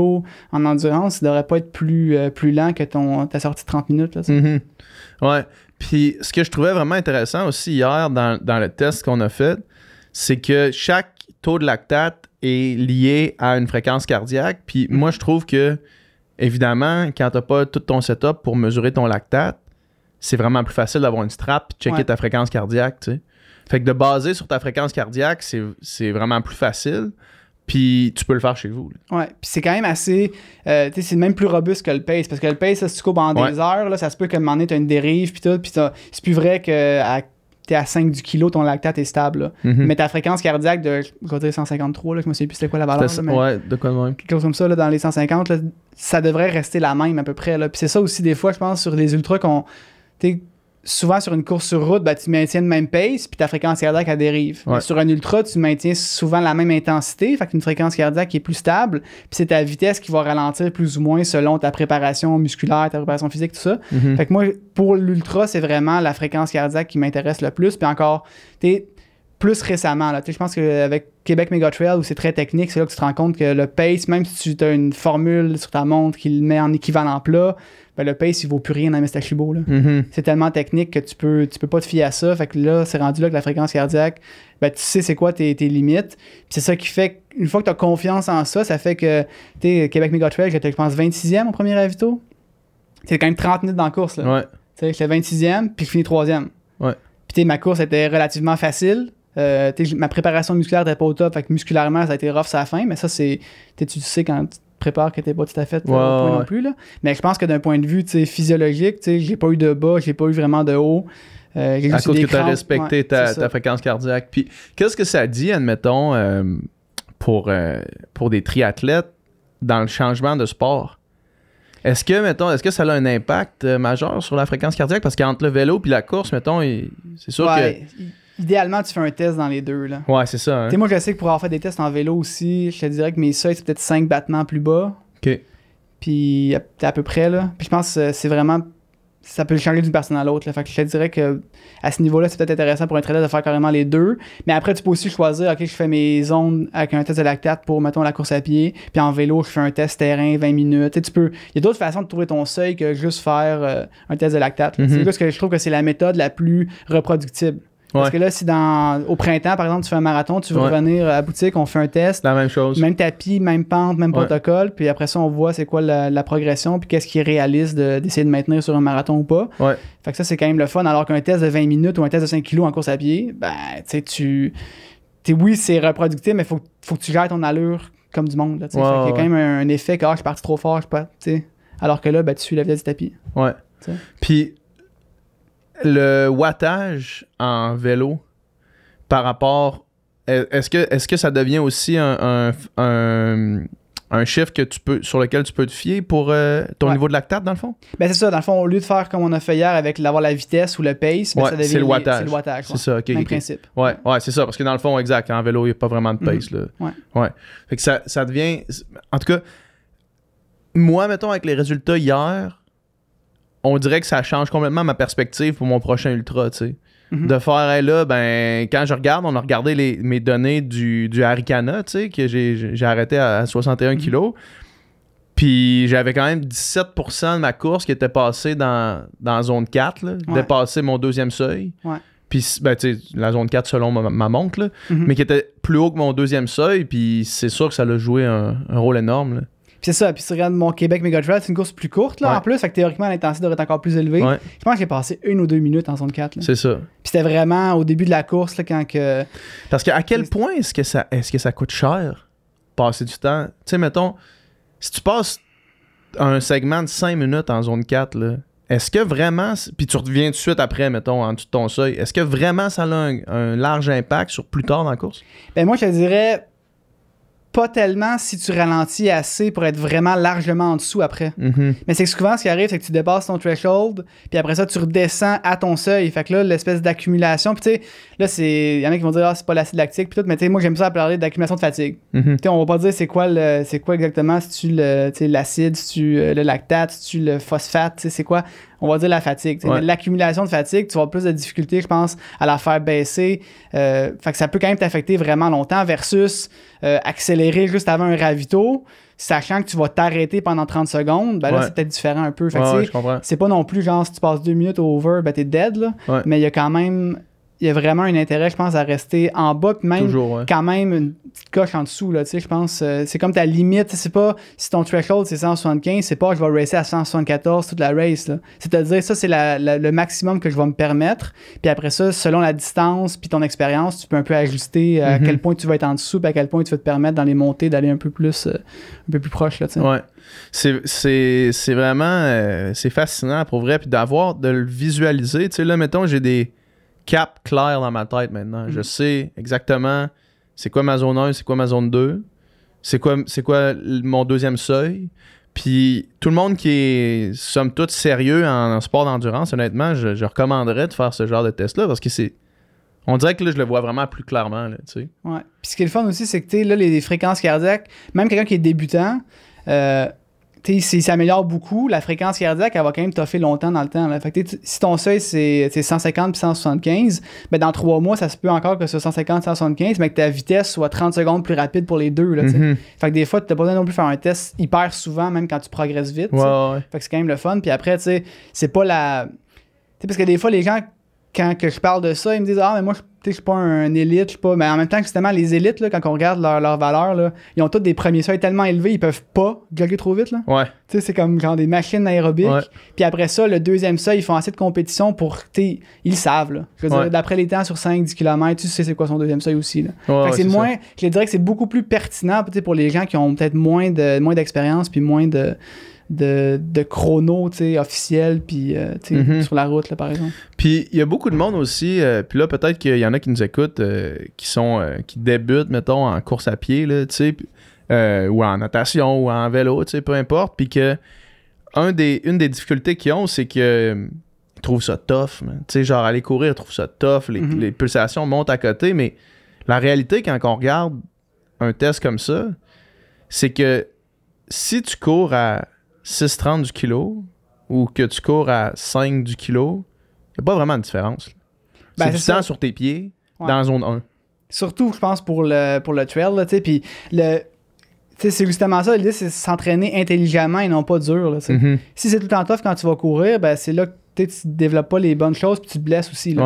en endurance, ça devrait pas être plus, euh, plus lent que ton, ta sortie de 30 minutes. Là, mm-hmm. Ouais. Puis ce que je trouvais vraiment intéressant aussi hier dans, le test qu'on a fait, c'est que chaque taux de lactate est lié à une fréquence cardiaque. Puis moi, je trouve que, évidemment, quand t'as pas tout ton setup pour mesurer ton lactate, c'est vraiment plus facile d'avoir une strap et checker ta fréquence cardiaque, tu sais. Fait que de baser sur ta fréquence cardiaque, c'est vraiment plus facile. Puis tu peux le faire chez vous. Oui, Ouais, puis c'est quand même assez. Euh, tu sais, c'est même plus robuste que le pace. Parce que le pace, c'est si tu en en des heures, là, ça se peut que un moment donné, as une dérive, puis tout. Puis c'est plus vrai que tu es à 5 du kilo, ton lactate est stable. Mm-hmm. Mais ta fréquence cardiaque de côté 153, là, je me souviens plus c'était quoi la valeur. de quoi de même. Quelque chose comme ça, là, dans les 150, ça devrait rester la même à peu près. Là. Puis c'est ça aussi, des fois, je pense, sur les ultras, qu'on t'es souvent sur une course sur route, ben, tu maintiens le même pace, puis ta fréquence cardiaque, elle dérive. Sur un ultra, tu maintiens souvent la même intensité, fait qu'une fréquence cardiaque qui est plus stable, puis c'est ta vitesse qui va ralentir plus ou moins selon ta préparation musculaire, ta préparation physique, tout ça. Mhm. Fait que moi, pour l'ultra, c'est vraiment la fréquence cardiaque qui m'intéresse le plus, puis encore, plus récemment. Là. Je pense qu'avec Québec Mega Trail, où c'est très technique, c'est là que tu te rends compte que le pace, même si tu as une formule sur ta montre qui le met en équivalent plat, ben, le pace, il vaut plus rien dans le Mestachibo. Mm-hmm. C'est tellement technique que tu peux, tu peux pas te fier à ça. Fait que là, c'est rendu là que la fréquence cardiaque, ben, tu sais c'est quoi tes, tes limites. c'est ça qui fait une fois que tu as confiance en ça, ça fait que tu Québec Trail, j'étais, je pense, 26e au premier avito. C'était quand même 30 minutes dans la course. Là. Ouais. j'étais 26e, puis je finis 3e. Ouais. Puis ma course était relativement facile. Euh, ma préparation musculaire n'était pas au top, fait que musculairement, ça a été rough à la fin, mais ça, c'est. Tu sais quand prépare que t'es pas tout à fait euh, non plus. Mais je pense que d'un point de vue physiologique, j'ai pas eu de bas, j'ai pas eu vraiment de haut. Euh, à cause que tu as respecté ta, fréquence cardiaque. Puis qu'est-ce que ça dit, admettons, euh, pour, pour des triathlètes dans le changement de sport? Est-ce que, mettons, est-ce que ça a un impact majeur sur la fréquence cardiaque? Parce qu'entre le vélo et la course, mettons, c'est sûr que Idéalement, tu fais un test dans les deux. Là. Ouais, c'est ça. Hein? moi, je sais que pour avoir fait des tests en vélo aussi, je te dirais que mes seuils, c'est peut-être 5 battements plus bas. OK. Puis à, à peu près, là. Puis je pense que c'est vraiment. Ça peut changer d'une personne à l'autre. Fait que je te dirais que à ce niveau-là, c'est peut-être intéressant pour un trader de faire carrément les deux. Mais après, tu peux aussi choisir, OK, je fais mes zones avec un test de lactate pour, mettons, la course à pied. Puis en vélo, je fais un test terrain 20 minutes. sais, tu peux. Il y a d'autres façons de trouver ton seuil que juste faire euh, un test de lactate. Mm-hmm. C'est juste que je trouve que c'est la méthode la plus reproductible. Parce que là, si dans, au printemps, par exemple, tu fais un marathon, tu veux revenir euh, à la boutique, on fait un test. La même chose. Même tapis, même pente, même protocole. Puis après ça, on voit c'est quoi la, progression, puis qu'est-ce qui est réaliste d'essayer de, maintenir sur un marathon ou pas. Fait que ça, c'est quand même le fun. Alors qu'un test de 20 minutes ou un test de 5 kilos en course à pied, ben, tu tu. Oui, c'est reproductible mais faut, faut que tu gères ton allure comme du monde. Là, il y a quand même un, effet que ah, je suis parti trop fort, je sais pas. Alors que là, ben, tu suis la vitesse du tapis. Ouais. Puis le wattage en vélo par rapport. Est-ce que, est que ça devient aussi un, un, chiffre que tu peux, sur lequel tu peux te fier pour euh, ton niveau de lactate, dans le fond? Ben c'est ça, dans le fond, au lieu de faire comme on a fait hier avec d'avoir la vitesse ou le pace, ben, ça devient c'est le wattage. C'est ça, principe. Ouais, c'est ça, parce que dans le fond, exact, en vélo, il n'y a pas vraiment de mm. pace. ça, ça devient. En tout cas, moi, mettons, avec les résultats hier, on dirait que ça change complètement ma perspective pour mon prochain ultra, tu sais. Mhm. De faire, là, ben, quand je regarde, on a regardé mes données du, du tu sais, que j'ai arrêté à 61 mhm. kg. Puis j'avais quand même 17% de ma course qui était passée dans, dans zone 4, là, mon deuxième seuil. Puis, ben, tu la zone 4 selon ma, montre, mhm. mais qui était plus haut que mon deuxième seuil. Puis c'est sûr que ça a joué un, rôle énorme c'est ça, puis si tu regardes mon Québec Mega Trail, c'est une course plus courte là en plus, théoriquement l'intensité devrait être encore plus élevée. Je pense que j'ai passé une ou deux minutes en zone 4. C'est ça. Puis c'était vraiment au début de la course là, quand que. Parce que à quel point est-ce que ça est-ce que ça coûte cher passer du temps? Tu sais, mettons, si tu passes un segment de 5 minutes en zone 4, là, est-ce que vraiment, puis tu reviens tout de suite après, mettons, en dessous de ton seuil, est-ce que vraiment ça a un, large impact sur plus tard dans la course? Ben moi, je te dirais, pas tellement si tu ralentis assez pour être vraiment largement en dessous après. Mhm. Mais c'est souvent ce qui arrive, c'est que tu dépasses ton threshold, puis après ça, tu redescends à ton seuil. Fait que là, l'espèce d'accumulation, puis tu sais, là, c'est. Il y en a qui vont dire, ah, c'est pas l'acide lactique, puis tout, mais tu sais, moi, j'aime ça parler d'accumulation de fatigue. Mhm. Tu sais, on va pas dire c'est quoi, le... quoi exactement, si tu l'acide, si tu euh, le lactate, si tu le phosphate, tu sais, c'est quoi on va dire la fatigue. L'accumulation de fatigue, tu vas plus de difficultés, je pense, à la faire baisser. Euh, fait que ça peut quand même t'affecter vraiment longtemps versus euh, accélérer juste avant un ravito, sachant que tu vas t'arrêter pendant 30 secondes. Ben là, c'est peut-être différent un peu. c'est pas non plus genre si tu passes deux minutes au over, ben t'es dead. Là, Mais il y a quand même il y a vraiment un intérêt, je pense, à rester en bas, même quand même une petite coche en dessous, là, tu je pense, euh, c'est comme ta limite, c'est pas, si ton threshold c'est 175, c'est pas je vais racer à 174 toute la race, C'est-à-dire, ça, c'est le maximum que je vais me permettre, puis après ça, selon la distance, puis ton expérience, tu peux un peu ajuster euh, à mhm. quel point tu vas être en dessous, puis à quel point tu vas te permettre dans les montées d'aller un peu plus, euh, plus proche, là, Ouais. C'est vraiment, c'est fascinant, pour vrai, puis d'avoir, de le visualiser, tu là, mettons, j'ai des cap clair dans ma tête maintenant. Je mm. sais exactement c'est quoi ma zone 1, c'est quoi ma zone 2, c'est quoi, c'est quoi mon deuxième seuil. Puis tout le monde qui est, somme toute, sérieux en, sport d'endurance, honnêtement, je, recommanderais de faire ce genre de test-là parce que c'est. On dirait que là, je le vois vraiment plus clairement. Là, ouais. Puis ce qui est le fun aussi, c'est que là, les, fréquences cardiaques, même quelqu'un qui est débutant, euh, tu ça s'améliore beaucoup, la fréquence cardiaque, elle va quand même toffer longtemps dans le temps. Là. si ton seuil, c'est 150 puis 175, ben dans trois mois, ça se peut encore que ce soit 150 175, mais que ta vitesse soit 30 secondes plus rapide pour les deux. Mm-hmm. Fait que des fois, tu n'as pas besoin non plus faire un test hyper souvent, même quand tu progresses vite. Fait que c'est quand même le fun. Puis après, tu sais, c'est pas la. parce que des fois, les gens quand que je parle de ça, ils me disent Ah, mais moi, je suis pas un, élite, je suis pas. Mais en même temps, justement, les élites, là, quand on regarde leurs leur valeur ils ont tous des premiers seuils tellement élevés, ils peuvent pas jogger trop vite. Là. Ouais. Tu sais, c'est comme genre des machines aérobiques. Puis après ça, le deuxième seuil, ils font assez de compétition pour. Ils savent. Là. d'après les temps sur 5-10 km, tu sais c'est quoi son deuxième seuil aussi. Là. Ouais, c'est moins. Je dirais que c'est beaucoup plus pertinent pour les gens qui ont peut-être moins de moins d'expérience puis moins de de, de chrono officiel puis euh, mhm. sur la route là, par exemple. Puis il y a beaucoup de monde aussi, euh, puis là peut-être qu'il y en a qui nous écoutent euh, qui sont qui débutent mettons en course à pied là, ou en natation ou en vélo, peu importe, puis que un des, une des difficultés qu'ils ont c'est que ils trouvent ça tough, tu sais genre aller courir, ils trouvent ça tough, les, mhm. les pulsations montent à côté mais la réalité quand on regarde un test comme ça, c'est que si tu cours à 6,30 du kilo ou que tu cours à 5 du kilo, il n'y a pas vraiment de différence. Ben, c'est du sur tes pieds dans la zone 1. Surtout, je pense, pour le, pour le trail. Là, puis le, c'est justement ça, l'idée, c'est s'entraîner intelligemment et non pas dur. Mhm. Si c'est tout en tough quand tu vas courir, ben, c'est là que tu ne développes pas les bonnes choses puis tu te blesses aussi.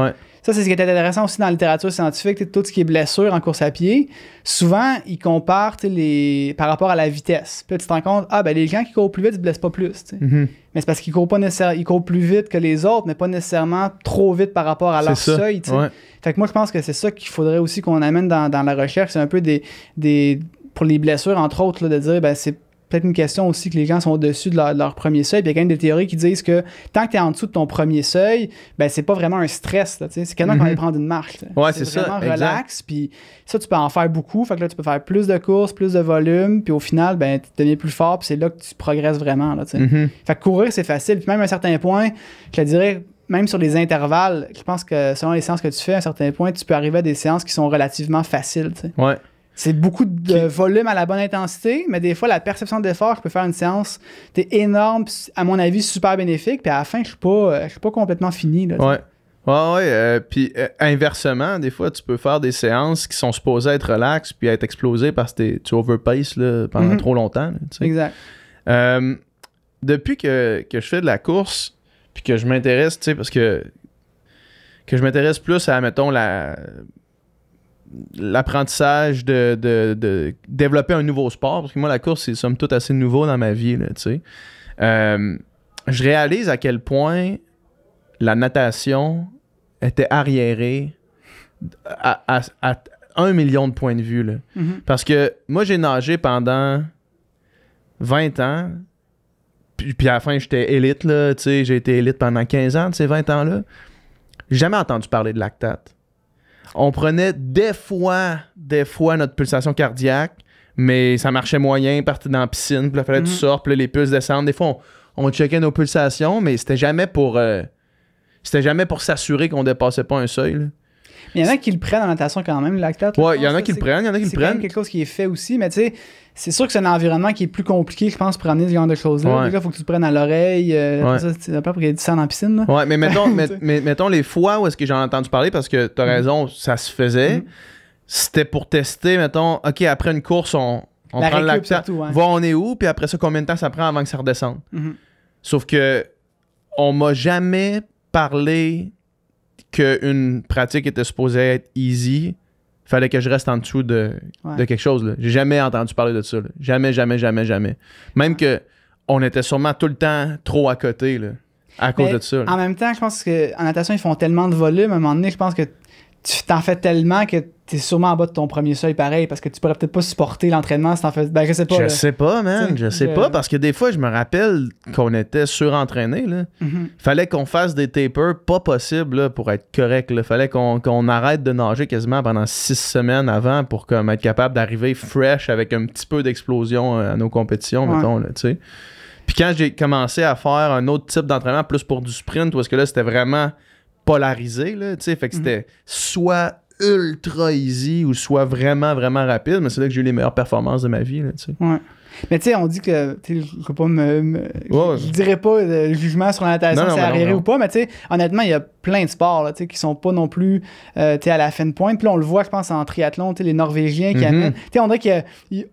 Ça, c'est ce qui est intéressant aussi dans la littérature scientifique, tout ce qui est blessure en course à pied. Souvent, ils comparent les, par rapport à la vitesse. Puis tu te rends compte, ah, ben les gens qui courent plus vite, ils ne blessent pas plus. Mm-hmm. Mais c'est parce qu'ils courent, pas courent plus vite que les autres, mais pas nécessairement trop vite par rapport à leur seuil. Fait que moi, je pense que c'est ça qu'il faudrait aussi qu'on amène dans, la recherche. C'est un peu des, des. pour les blessures, entre autres, là, de dire, ben c'est peut-être une question aussi que les gens sont au-dessus de, leur premier seuil. Puis il y a quand même des théories qui disent que tant que tu es en dessous de ton premier seuil, ben c'est pas vraiment un stress. C'est quand même mm prendre une marche. c'est ça. vraiment relax. Puis ça, tu peux en faire beaucoup. Fait que là, tu peux faire plus de courses, plus de volume. Puis au final, ben, tu deviens plus fort. Puis c'est là que tu progresses vraiment. Là, mhm. Fait courir, c'est facile. même à un certain point, je te dirais, même sur les intervalles, je pense que selon les séances que tu fais, à un certain point, tu peux arriver à des séances qui sont relativement faciles. sais Ouais. C'est beaucoup de euh, volume à la bonne intensité, mais des fois, la perception d'effort je peux faire une séance, t'es énorme, à mon avis, super bénéfique. Puis à la fin, je suis euh, je suis pas complètement fini. Là, ouais. Ouais, euh, puis inversement, des fois, tu peux faire des séances qui sont supposées être relaxes puis être explosées parce que tu overpaces pendant mhm. trop longtemps. exact. depuis que, je fais de la course, puis que je m'intéresse, tu sais, parce que que je m'intéresse plus à, mettons, la, l'apprentissage de, développer un nouveau sport, parce que moi, la course, c'est somme toute assez nouveau dans ma vie, là, tu sais. Euh, je réalise à quel point la natation était arriérée à, à, un million de points de vue. Là. Mm-hmm. Parce que moi, j'ai nagé pendant 20 ans, puis, à la fin, j'étais élite, tu sais, j'ai été élite pendant 15 ans de ces 20 ans-là. J'ai jamais entendu parler de lactate. On prenait des fois, des fois notre pulsation cardiaque, mais ça marchait moyen, partait dans la piscine, puis là, fallait du mhm. sort, puis là, les pulses descendent. Des fois, on, checkait nos pulsations, mais c'était jamais pour... Euh, c'était jamais pour s'assurer qu'on dépassait pas un seuil. Mais il y en a qui le prennent en natation quand même, l'acteur. lactate. Ouais, il y en a qui le prennent, il y en a qui le prennent. C'est quelque chose qui est fait aussi, mais tu sais, c'est sûr que c'est un environnement qui est plus compliqué, je pense, pour amener ce genre de choses-là. Ouais. il faut que tu te prennes à l'oreille. Euh, tu pas pour qu'il y ait du sang dans piscine. Là. Ouais, mais mettons, les fois où est-ce que j'en ai entendu parler, parce que tu as mm. raison, ça se faisait. Mm. C'était pour tester, mettons, OK, après une course, on, on prend la on est où, puis après ça, combien de temps ça prend avant que ça redescende. Mm-hmm. Sauf que on m'a jamais parlé qu'une pratique était supposée être easy fallait que je reste en dessous de, quelque chose. J'ai jamais entendu parler de ça. Jamais, jamais, jamais, jamais. Même que on était sûrement tout le temps trop à côté là, à cause de ça. En même temps, je pense qu'en natation, ils font tellement de volume. À un moment donné, je pense que tu t'en fais tellement que tu es sûrement en bas de ton premier seuil pareil parce que tu pourrais peut-être pas supporter l'entraînement si t'en fais. Ben, je sais pas. Je sais pas, man. Je sais pas parce que des fois, je me rappelle qu'on était surentraîné. Là. Mm-hmm. Fallait qu'on fasse des tapers pas possible pour être correct. Là. Fallait qu'on, arrête de nager quasiment pendant six semaines avant pour comme, être capable d'arriver fresh avec un petit peu d'explosion euh, à nos compétitions, mettons. Puis quand j'ai commencé à faire un autre type d'entraînement, plus pour du sprint, parce que là, c'était vraiment polarisé. Là, fait que mhm. c'était soit ultra easy ou soit vraiment, vraiment rapide, mais c'est là que j'ai eu les meilleures performances de ma vie. Là, ouais. Mais tu sais, on dit que je ne pas dirais pas le jugement sur la natation, c'est arriéré ou pas, mais tu sais, honnêtement, il y a plein de sports là, qui sont pas non plus euh, à la fin de pointe. Puis on le voit, je pense, en triathlon, les Norvégiens qui mm -hmm. on dirait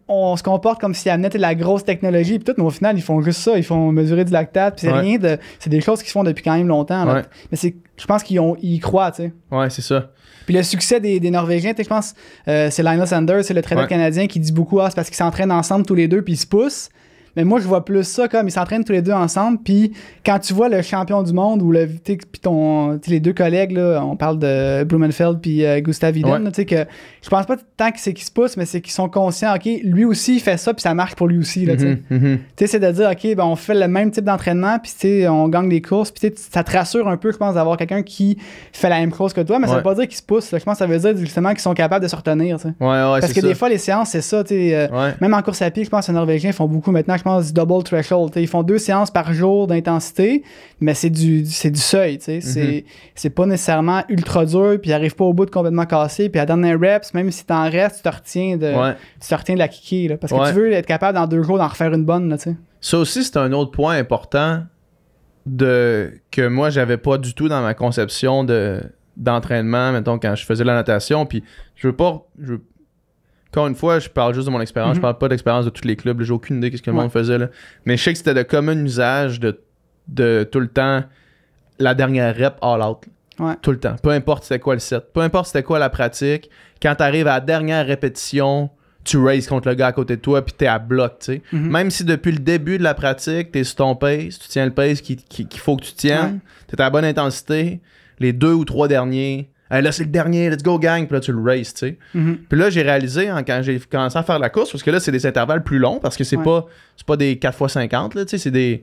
qu'on se comporte comme s'ils amenaient de la grosse technologie, puis tout, mais au final, ils font juste ça. Ils font mesurer du lactate, puis c'est rien de. C'est des choses qui se font depuis quand même longtemps. Mais c'est je pense qu'ils y croient, tu sais. Ouais, c'est ça. Puis le succès des, des Norvégiens, je pense, euh, c'est Linus Anders, c'est le trader canadien qui dit beaucoup, ah, c'est parce qu'ils s'entraînent ensemble tous les deux, puis ils se poussent. Mais moi, je vois plus ça comme ils s'entraînent tous les deux ensemble. Puis quand tu vois le champion du monde ou le, puis ton, les deux collègues, on parle de Blumenfeld puis euh, Gustav Iden, tu sais que je pense pas tant que c'est qu'ils se poussent, mais c'est qu'ils sont conscients, OK, lui aussi, il fait ça, puis ça marche pour lui aussi. Mm-hmm, mm-hmm. c'est de dire, OK, ben, on fait le même type d'entraînement, puis on gagne des courses. Puis ça te rassure un peu, je pense, d'avoir quelqu'un qui fait la même chose que toi, mais ça veut pas dire qu'ils se poussent. Je pense que ça veut dire justement qu'ils sont capables de se retenir. Parce que des fois, les séances, c'est ça. Euh, même en course à pied, je pense que les Norvégiens font beaucoup maintenant double threshold. ils font deux séances par jour d'intensité, mais c'est du, du seuil. Mhm. C'est pas nécessairement ultra dur, puis ils n'arrivent pas au bout de complètement cassé. Puis à un reps, même si t'en restes, tu te retiens de, tu te retiens de la kiki. parce que tu veux être capable dans deux jours d'en refaire une bonne. Là, Ça aussi, c'est un autre point important de que moi, j'avais pas du tout dans ma conception de d'entraînement, mettons, quand je faisais la natation. Puis je veux pas. Je encore une fois, je parle juste de mon expérience. Je mhm. parle pas d'expérience de tous les clubs. J'ai aucune idée de ce que le monde faisait. Mais je sais que c'était de commun usage de, tout le temps la dernière rep all out. Tout le temps. Peu importe c'était quoi le set. Peu importe c'était quoi la pratique. Quand tu arrives à la dernière répétition, tu raises contre le gars à côté de toi puis es à bloc, mhm. Même si depuis le début de la pratique, es sur ton pace, tu tiens le pace qu'il faut que tu tiennes, tu t'es à bonne intensité, les deux ou trois derniers, là, c'est le dernier, let's go, gang. Puis là, tu le races, tu sais. Mhm. Puis là, j'ai réalisé hein, quand j'ai commencé à faire la course, parce que là, c'est des intervalles plus longs, parce que c'est pas pas, pas des 4x50, tu sais, c'est des,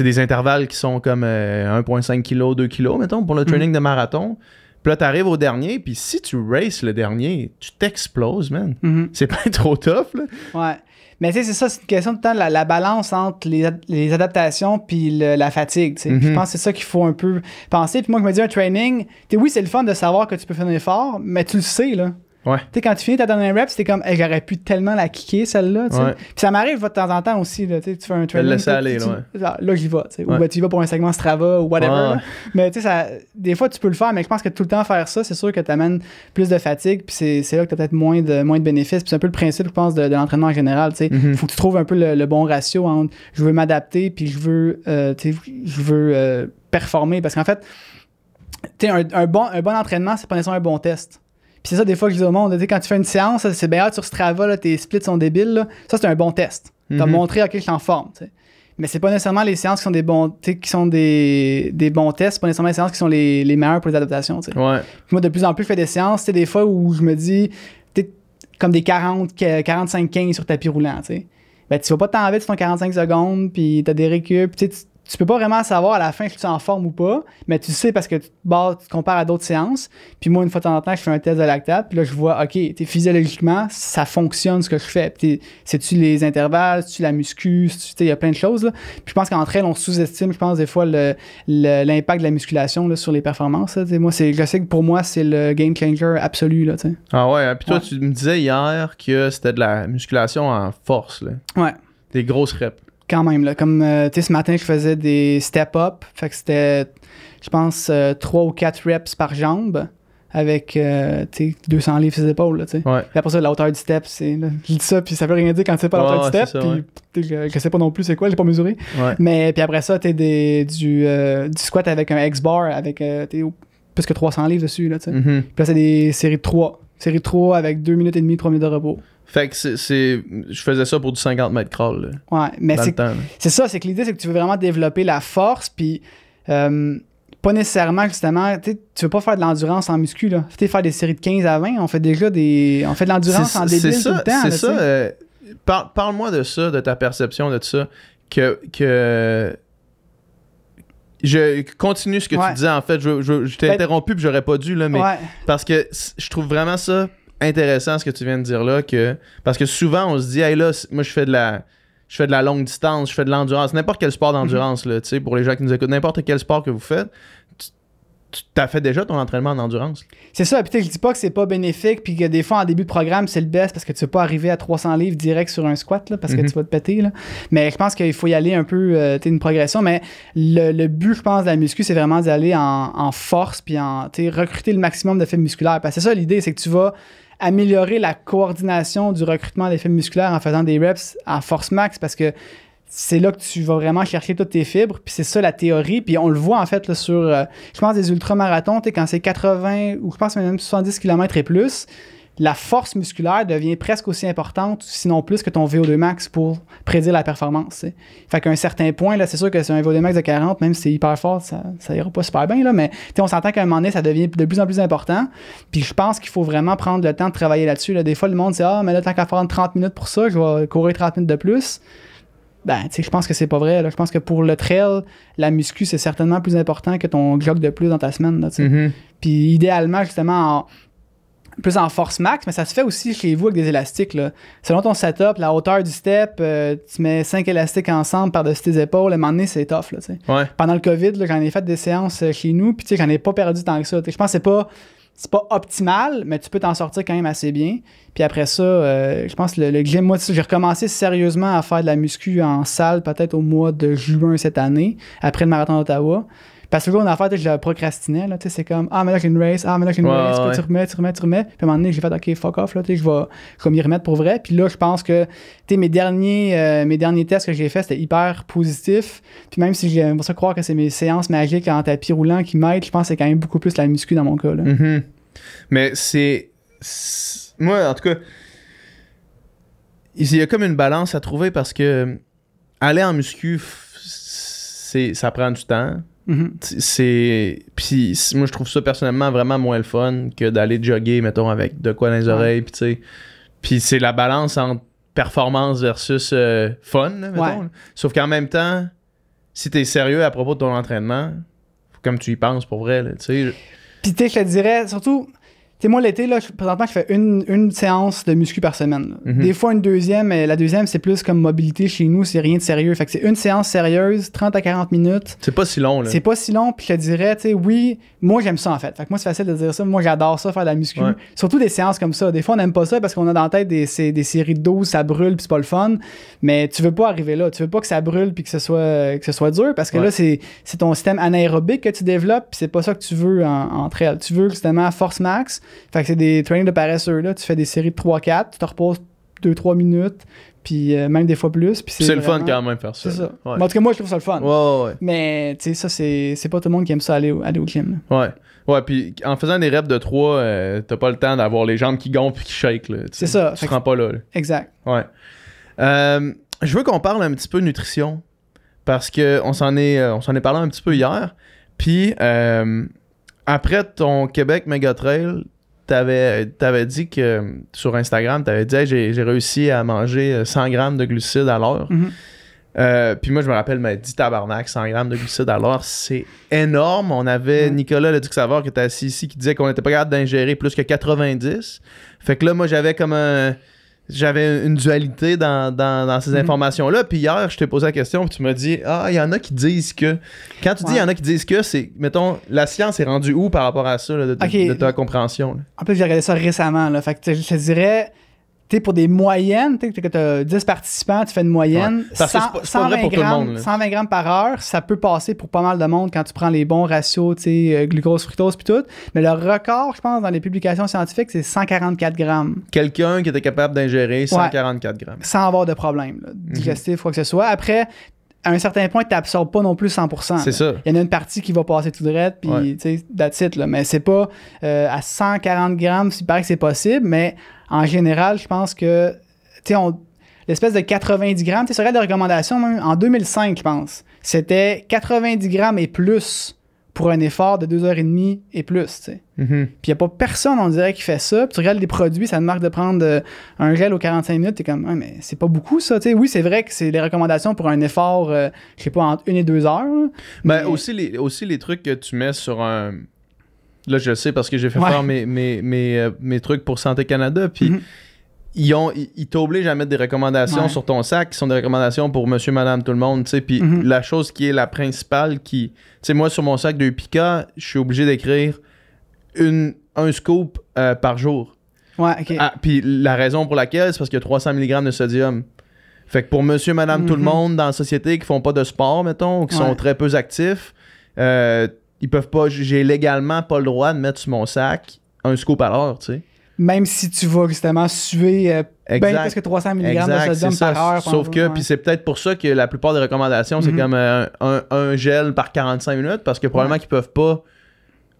des intervalles qui sont comme 1,5 kg, 2 kg, mettons, pour le mhm. training de marathon. Puis là, t'arrives au dernier, puis si tu races le dernier, tu t'exploses, man. Mhm. C'est pas trop tough, là. Ouais. Mais tu sais, c'est ça, c'est une question de temps, la, la balance entre les, les adaptations puis la fatigue. Je mm-hmm. pense que c'est ça qu'il faut un peu penser. Puis moi, je me dis, un training, oui, c'est le fun de savoir que tu peux faire un effort, mais tu le sais, là quand tu finis ta dernière rep c'était comme, j'aurais pu tellement la kicker celle-là. Puis ça m'arrive de temps en temps aussi. tu fais un training tu aller, là. là, j'y vais. Ou bah, tu y vas pour un segment Strava ou whatever. Mais tu sais, des fois, tu peux le faire, mais je pense que tout le temps faire ça, c'est sûr que tu amènes plus de fatigue. Puis c'est là que tu as peut-être moins de, moins de bénéfices. c'est un peu le principe, je pense, de, l'entraînement en général. Il mm-hmm. faut que tu trouves un peu le, bon ratio entre je veux m'adapter, puis je veux, euh, je veux euh, performer. Parce qu'en fait, un, un, bon, un bon entraînement, c'est pas nécessairement un bon test. Puis c'est ça, des fois, que je dis au monde, quand tu fais une séance, c'est bien, sur Strava, là, tes splits sont débiles. Là. Ça, c'est un bon test. T'as mm à montré, OK, je en forme. sais. Mais c'est pas nécessairement les séances qui sont des bons, qui sont des, des bons tests, c'est pas nécessairement les séances qui sont les, les meilleures pour les adaptations. Ouais. moi, de plus en plus, je fais des séances, des fois où je me dis, comme des 40, 45-15 sur tapis roulant. sais Ben, tu vas pas vite sur ton 45 secondes, puis t'as des récup, puis tu tu peux pas vraiment savoir à la fin si tu es en forme ou pas, mais tu sais parce que tu te, compares à d'autres séances. Puis moi, une fois de temps en temps, je fais un test de lactate, puis là, je vois, OK, physiologiquement, ça fonctionne ce que je fais. c'est-tu les intervalles, c'est-tu la muscu, il y a plein de choses. Là. Puis je pense qu'entre elles, on sous-estime, je pense, des fois, l'impact le, de la musculation sur les performances. moi, je sais que pour moi, c'est le game changer absolu. ah ouais, hein. puis toi, tu me disais hier que c'était de la musculation en force. Là. Ouais. Des grosses reps quand même. Là, comme euh, tu sais, ce matin, je faisais des step-up. Fait que c'était, je pense, 3 euh, ou 4 reps par jambe avec 200 euh, livres sur épaules. Puis après ça, la hauteur du step, c'est. Je dis ça, puis ça veut rien dire quand tu sais pas la hauteur du step, puis je, sais pas non plus c'est quoi, j'ai pas mesuré. Mais puis après ça, tu des, du, squat avec un X-bar, avec euh, plus que 300 livres dessus. Mm-hmm. Puis là, c'est des séries de 3. Série 3 avec 2 minutes et demie, 3 minutes de repos. Fait que c'est. Je faisais ça pour du 50 mètres crawl. ouais, mais c'est. C'est ça, c'est que l'idée, c'est que tu veux vraiment développer la force, puis. Euh, pas nécessairement justement, tu veux pas faire de l'endurance en muscu là. Tu faire des séries de 15 à 20, on fait déjà des on fait de l'endurance en début tout le temps. C'est ça. Euh, parle-moi de ça, de ta perception de ça que, que je continue ce que tu disais en fait, je, t'ai ben interrompu, puis j'aurais pas dû là mais parce que je trouve vraiment ça intéressant ce que tu viens de dire là que parce que souvent on se dit hey là moi je fais de la je fais de la longue distance, je fais de l'endurance, n'importe quel sport d'endurance mm-hmm. là, tu sais pour les gens qui nous écoutent, n'importe quel sport que vous faites, tu as fait déjà ton entraînement en endurance. C'est ça, puis je dis pas que c'est pas bénéfique, puis que des fois en début de programme, c'est le best parce que tu vas pas arriver à 300 livres direct sur un squat là, parce que mm-hmm. tu vas te péter Mais je pense qu'il faut y aller un peu euh, tu es une progression, mais le, but je pense de la muscu, c'est vraiment d'aller en, en, force puis en recruter le maximum de musculaire musculaires parce que c'est ça l'idée, c'est que tu vas améliorer la coordination du recrutement des fibres musculaires en faisant des reps en force max parce que c'est là que tu vas vraiment chercher toutes tes fibres. Puis c'est ça la théorie. Puis on le voit en fait sur, euh, je pense, des ultramarathons, quand c'est 80 ou je pense même 70 km et plus, la force musculaire devient presque aussi importante, sinon plus que ton VO2 max pour prédire la performance. Fait qu'à un certain point, là, c'est sûr que c'est un VO2 max de 40, même si c'est hyper fort, ça, ira pas super bien, mais on s'entend qu'à un moment donné, ça devient de plus en plus important. Puis je pense qu'il faut vraiment prendre le temps de travailler là-dessus. Des fois, le monde dit Ah, mais là, tant qu'à faire 30 minutes pour ça, je vais courir 30 minutes de plus. Ben, tu sais, je pense que c'est pas vrai. Je pense que pour le trail, la muscu, c'est certainement plus important que ton jog de plus dans ta semaine. Mm-hmm. Puis idéalement, justement, en plus en force max, mais ça se fait aussi chez vous avec des élastiques. Selon ton setup, la hauteur du step, euh, tu mets cinq élastiques ensemble par-dessus tes épaules. À un moment donné, c'est tough. Pendant le COVID, j'en ai fait des séances euh, chez nous, puis j'en ai pas perdu tant que ça. je pense que c'est pas, c'est pas optimal, mais tu peux t'en sortir quand même assez bien. Puis après ça, euh, je pense que le, le gym, moi, j'ai recommencé sérieusement à faire de la muscu en salle peut-être au mois de juin cette année, après le marathon d'Ottawa. Parce que on a affaire, je la procrastinais, là, c'est comme, ah, mais là, j'ai une race, ah, mais là, j'ai une race, tu remets, tu remets, tu remets. Puis à un moment donné, j'ai fait, OK, fuck off, là, je vais m'y y remettre pour vrai. Puis là, je pense que, mes derniers, euh, mes derniers tests que j'ai faits, c'était hyper positif. Puis même si je pour ça croire que c'est mes séances magiques en tapis roulant qui m'aident, je pense que c'est quand même beaucoup plus la muscu dans mon cas, là. Mm-hmm. Mais c'est. Moi, en tout cas, il y a comme une balance à trouver parce que aller en muscu, c'est ça prend du temps Mhm. C'est. Puis moi, je trouve ça personnellement vraiment moins le fun que d'aller jogger, mettons, avec de quoi dans les oreilles. Puis tu sais. Puis c'est la balance entre performance versus euh, fun, Sauf qu'en même temps, si t'es sérieux à propos de ton entraînement, comme tu y penses pour vrai, tu sais. Je... Puis je te dirais, surtout, c'est moi, l'été, là, présentement, je fais une, séance de muscu par semaine. Mhm. Des fois, une deuxième, mais la deuxième, c'est plus comme mobilité chez nous, c'est rien de sérieux. Fait que c'est une séance sérieuse, 30 à 40 minutes. C'est pas si long, là. C'est pas si long, puis je te dirais, tu sais, oui, moi, j'aime ça, en fait. Fait que moi, c'est facile de dire ça. Moi, j'adore ça, faire de la muscu. Surtout des séances comme ça. Des fois, on n'aime pas ça parce qu'on a dans la tête des, séries de 12, ça brûle, puis c'est pas le fun. Mais tu veux pas arriver là. Tu veux pas que ça brûle, puis que, ce soit, que ce soit dur, parce que là, c'est ton système anaérobique que tu développes, puis c'est pas ça que tu veux en, entre Tu veux, justement, force max fait que c'est des trainings de paresseux, là. Tu fais des séries de 3-4, tu te reposes 2-3 minutes, puis euh, même des fois plus. Puis c'est, c'est le fun quand même faire ça. en tout cas, moi, je trouve ça le fun. Mais tu sais, ça, c'est... c'est pas tout le monde qui aime ça aller au, aller au gym. Ouais. Ouais, puis en faisant des reps de 3, euh, t'as pas le temps d'avoir les jambes qui gonflent et qui shake. c'est ça. Tu te rends pas là, Exact. Ouais. Euh, je veux qu'on parle un petit peu nutrition parce qu'on s'en est, s'en est parlé un petit peu hier. Puis après ton Québec Mega Trail, t'avais, dit que euh, sur Instagram, t'avais dit j'ai, réussi à manger 100 euh, grammes de glucides à l'heure. Mhm. Euh, puis moi, je me rappelle, m'a dit tabarnak, 100 grammes de glucides à l'heure, c'est énorme. On avait mhm. Nicolas, le Duc savoir qui était assis ici, qui disait qu'on n'était pas capable d'ingérer plus que 90. Fait que là, moi, j'avais comme un j'avais une dualité dans, ces mm. informations-là. Puis hier, je t'ai posé la question, puis tu m'as dit Ah, il y en a qui disent que. Quand tu dis il y en a qui disent que, c'est, mettons, la science est rendue où par rapport à ça, de, ta compréhension En plus, j'ai regardé ça récemment. Là, fait que je te dirais, pour des moyennes, tu sais que tu as 10 participants, tu fais une moyenne, 120, grammes, par heure, ça peut passer pour pas mal de monde quand tu prends les bons ratios, tu sais euh, glucose, fructose, puis tout. Mais le record, je pense, dans les publications scientifiques, c'est 144 grammes. Quelqu'un qui était capable d'ingérer 144 grammes. Sans avoir de problème, digestif, quoi que ce soit. Après, à un certain point, tu pas non plus 100%. C'est ça. Il y en a une partie qui va passer tout droit, puis ouais. tu sais, Là. Mais c'est pas euh, à 140 grammes, il paraît que c'est possible, mais en général, je pense que, tu sais, l'espèce de 90 grammes. Tu sais, sur la recommandation, en 2005, je pense, c'était 90 grammes et plus pour un effort de deux heures et demie et plus. tu sais. Mm-hmm. Puis il n'y a pas personne, on dirait, qui fait ça. Puis tu regardes les produits, ça te marque de prendre euh, un gel aux 45 minutes. Tu es comme, ah, mais c'est pas beaucoup ça. Oui, c'est vrai que c'est les recommandations pour un effort, je euh, je sais pas, entre une et deux heures. Ben, mais... aussi, les, aussi les trucs que tu mets sur un. Là, je le sais parce que j'ai fait faire mes, euh, mes, trucs pour Santé Canada. Puis. Mm-hmm ils, t'obligent à mettre des recommandations sur ton sac qui sont des recommandations pour monsieur, madame, tout le monde. Puis mhm. la chose qui est la principale, qui. Tu moi, sur mon sac de Pika, je suis obligé d'écrire un scoop euh, par jour. Ouais, OK. Ah, puis la raison pour laquelle, c'est parce qu'il y a 300 mg de sodium. Fait que pour monsieur, madame, tout le mhm. monde dans la société qui font pas de sport, mettons, ou qui sont très peu actifs, euh, ils peuvent pas. J'ai légalement pas le droit de mettre sur mon sac un scoop à l'heure, tu sais même si tu vas justement suer euh, ben presque 300 mg de sodium par heure. Sauf que, puis c'est peut-être pour ça que la plupart des recommandations, c'est mhm. comme euh, un, gel par 45 minutes, parce que probablement qu'ils qu'ils peuvent pas